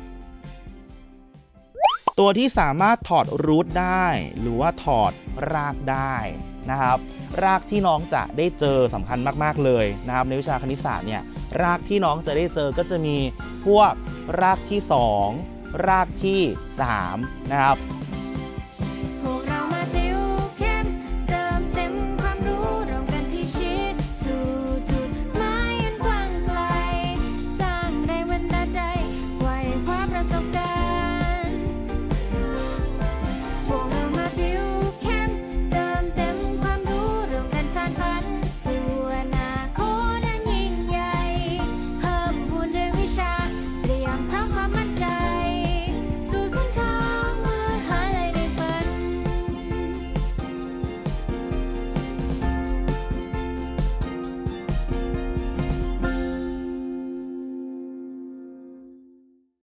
E: ตัวที่สามารถถอดรูทได้ หรือว่าถอดรากได้นะครับ รากที่น้องจะได้เจอสำคัญมาก ๆ เลยนะครับ ในวิชาคณิตศาสตร์เนี่ย รากที่น้องจะได้เจอก็จะมีพวกรากที่ 2 รากที่ 3 นะครับ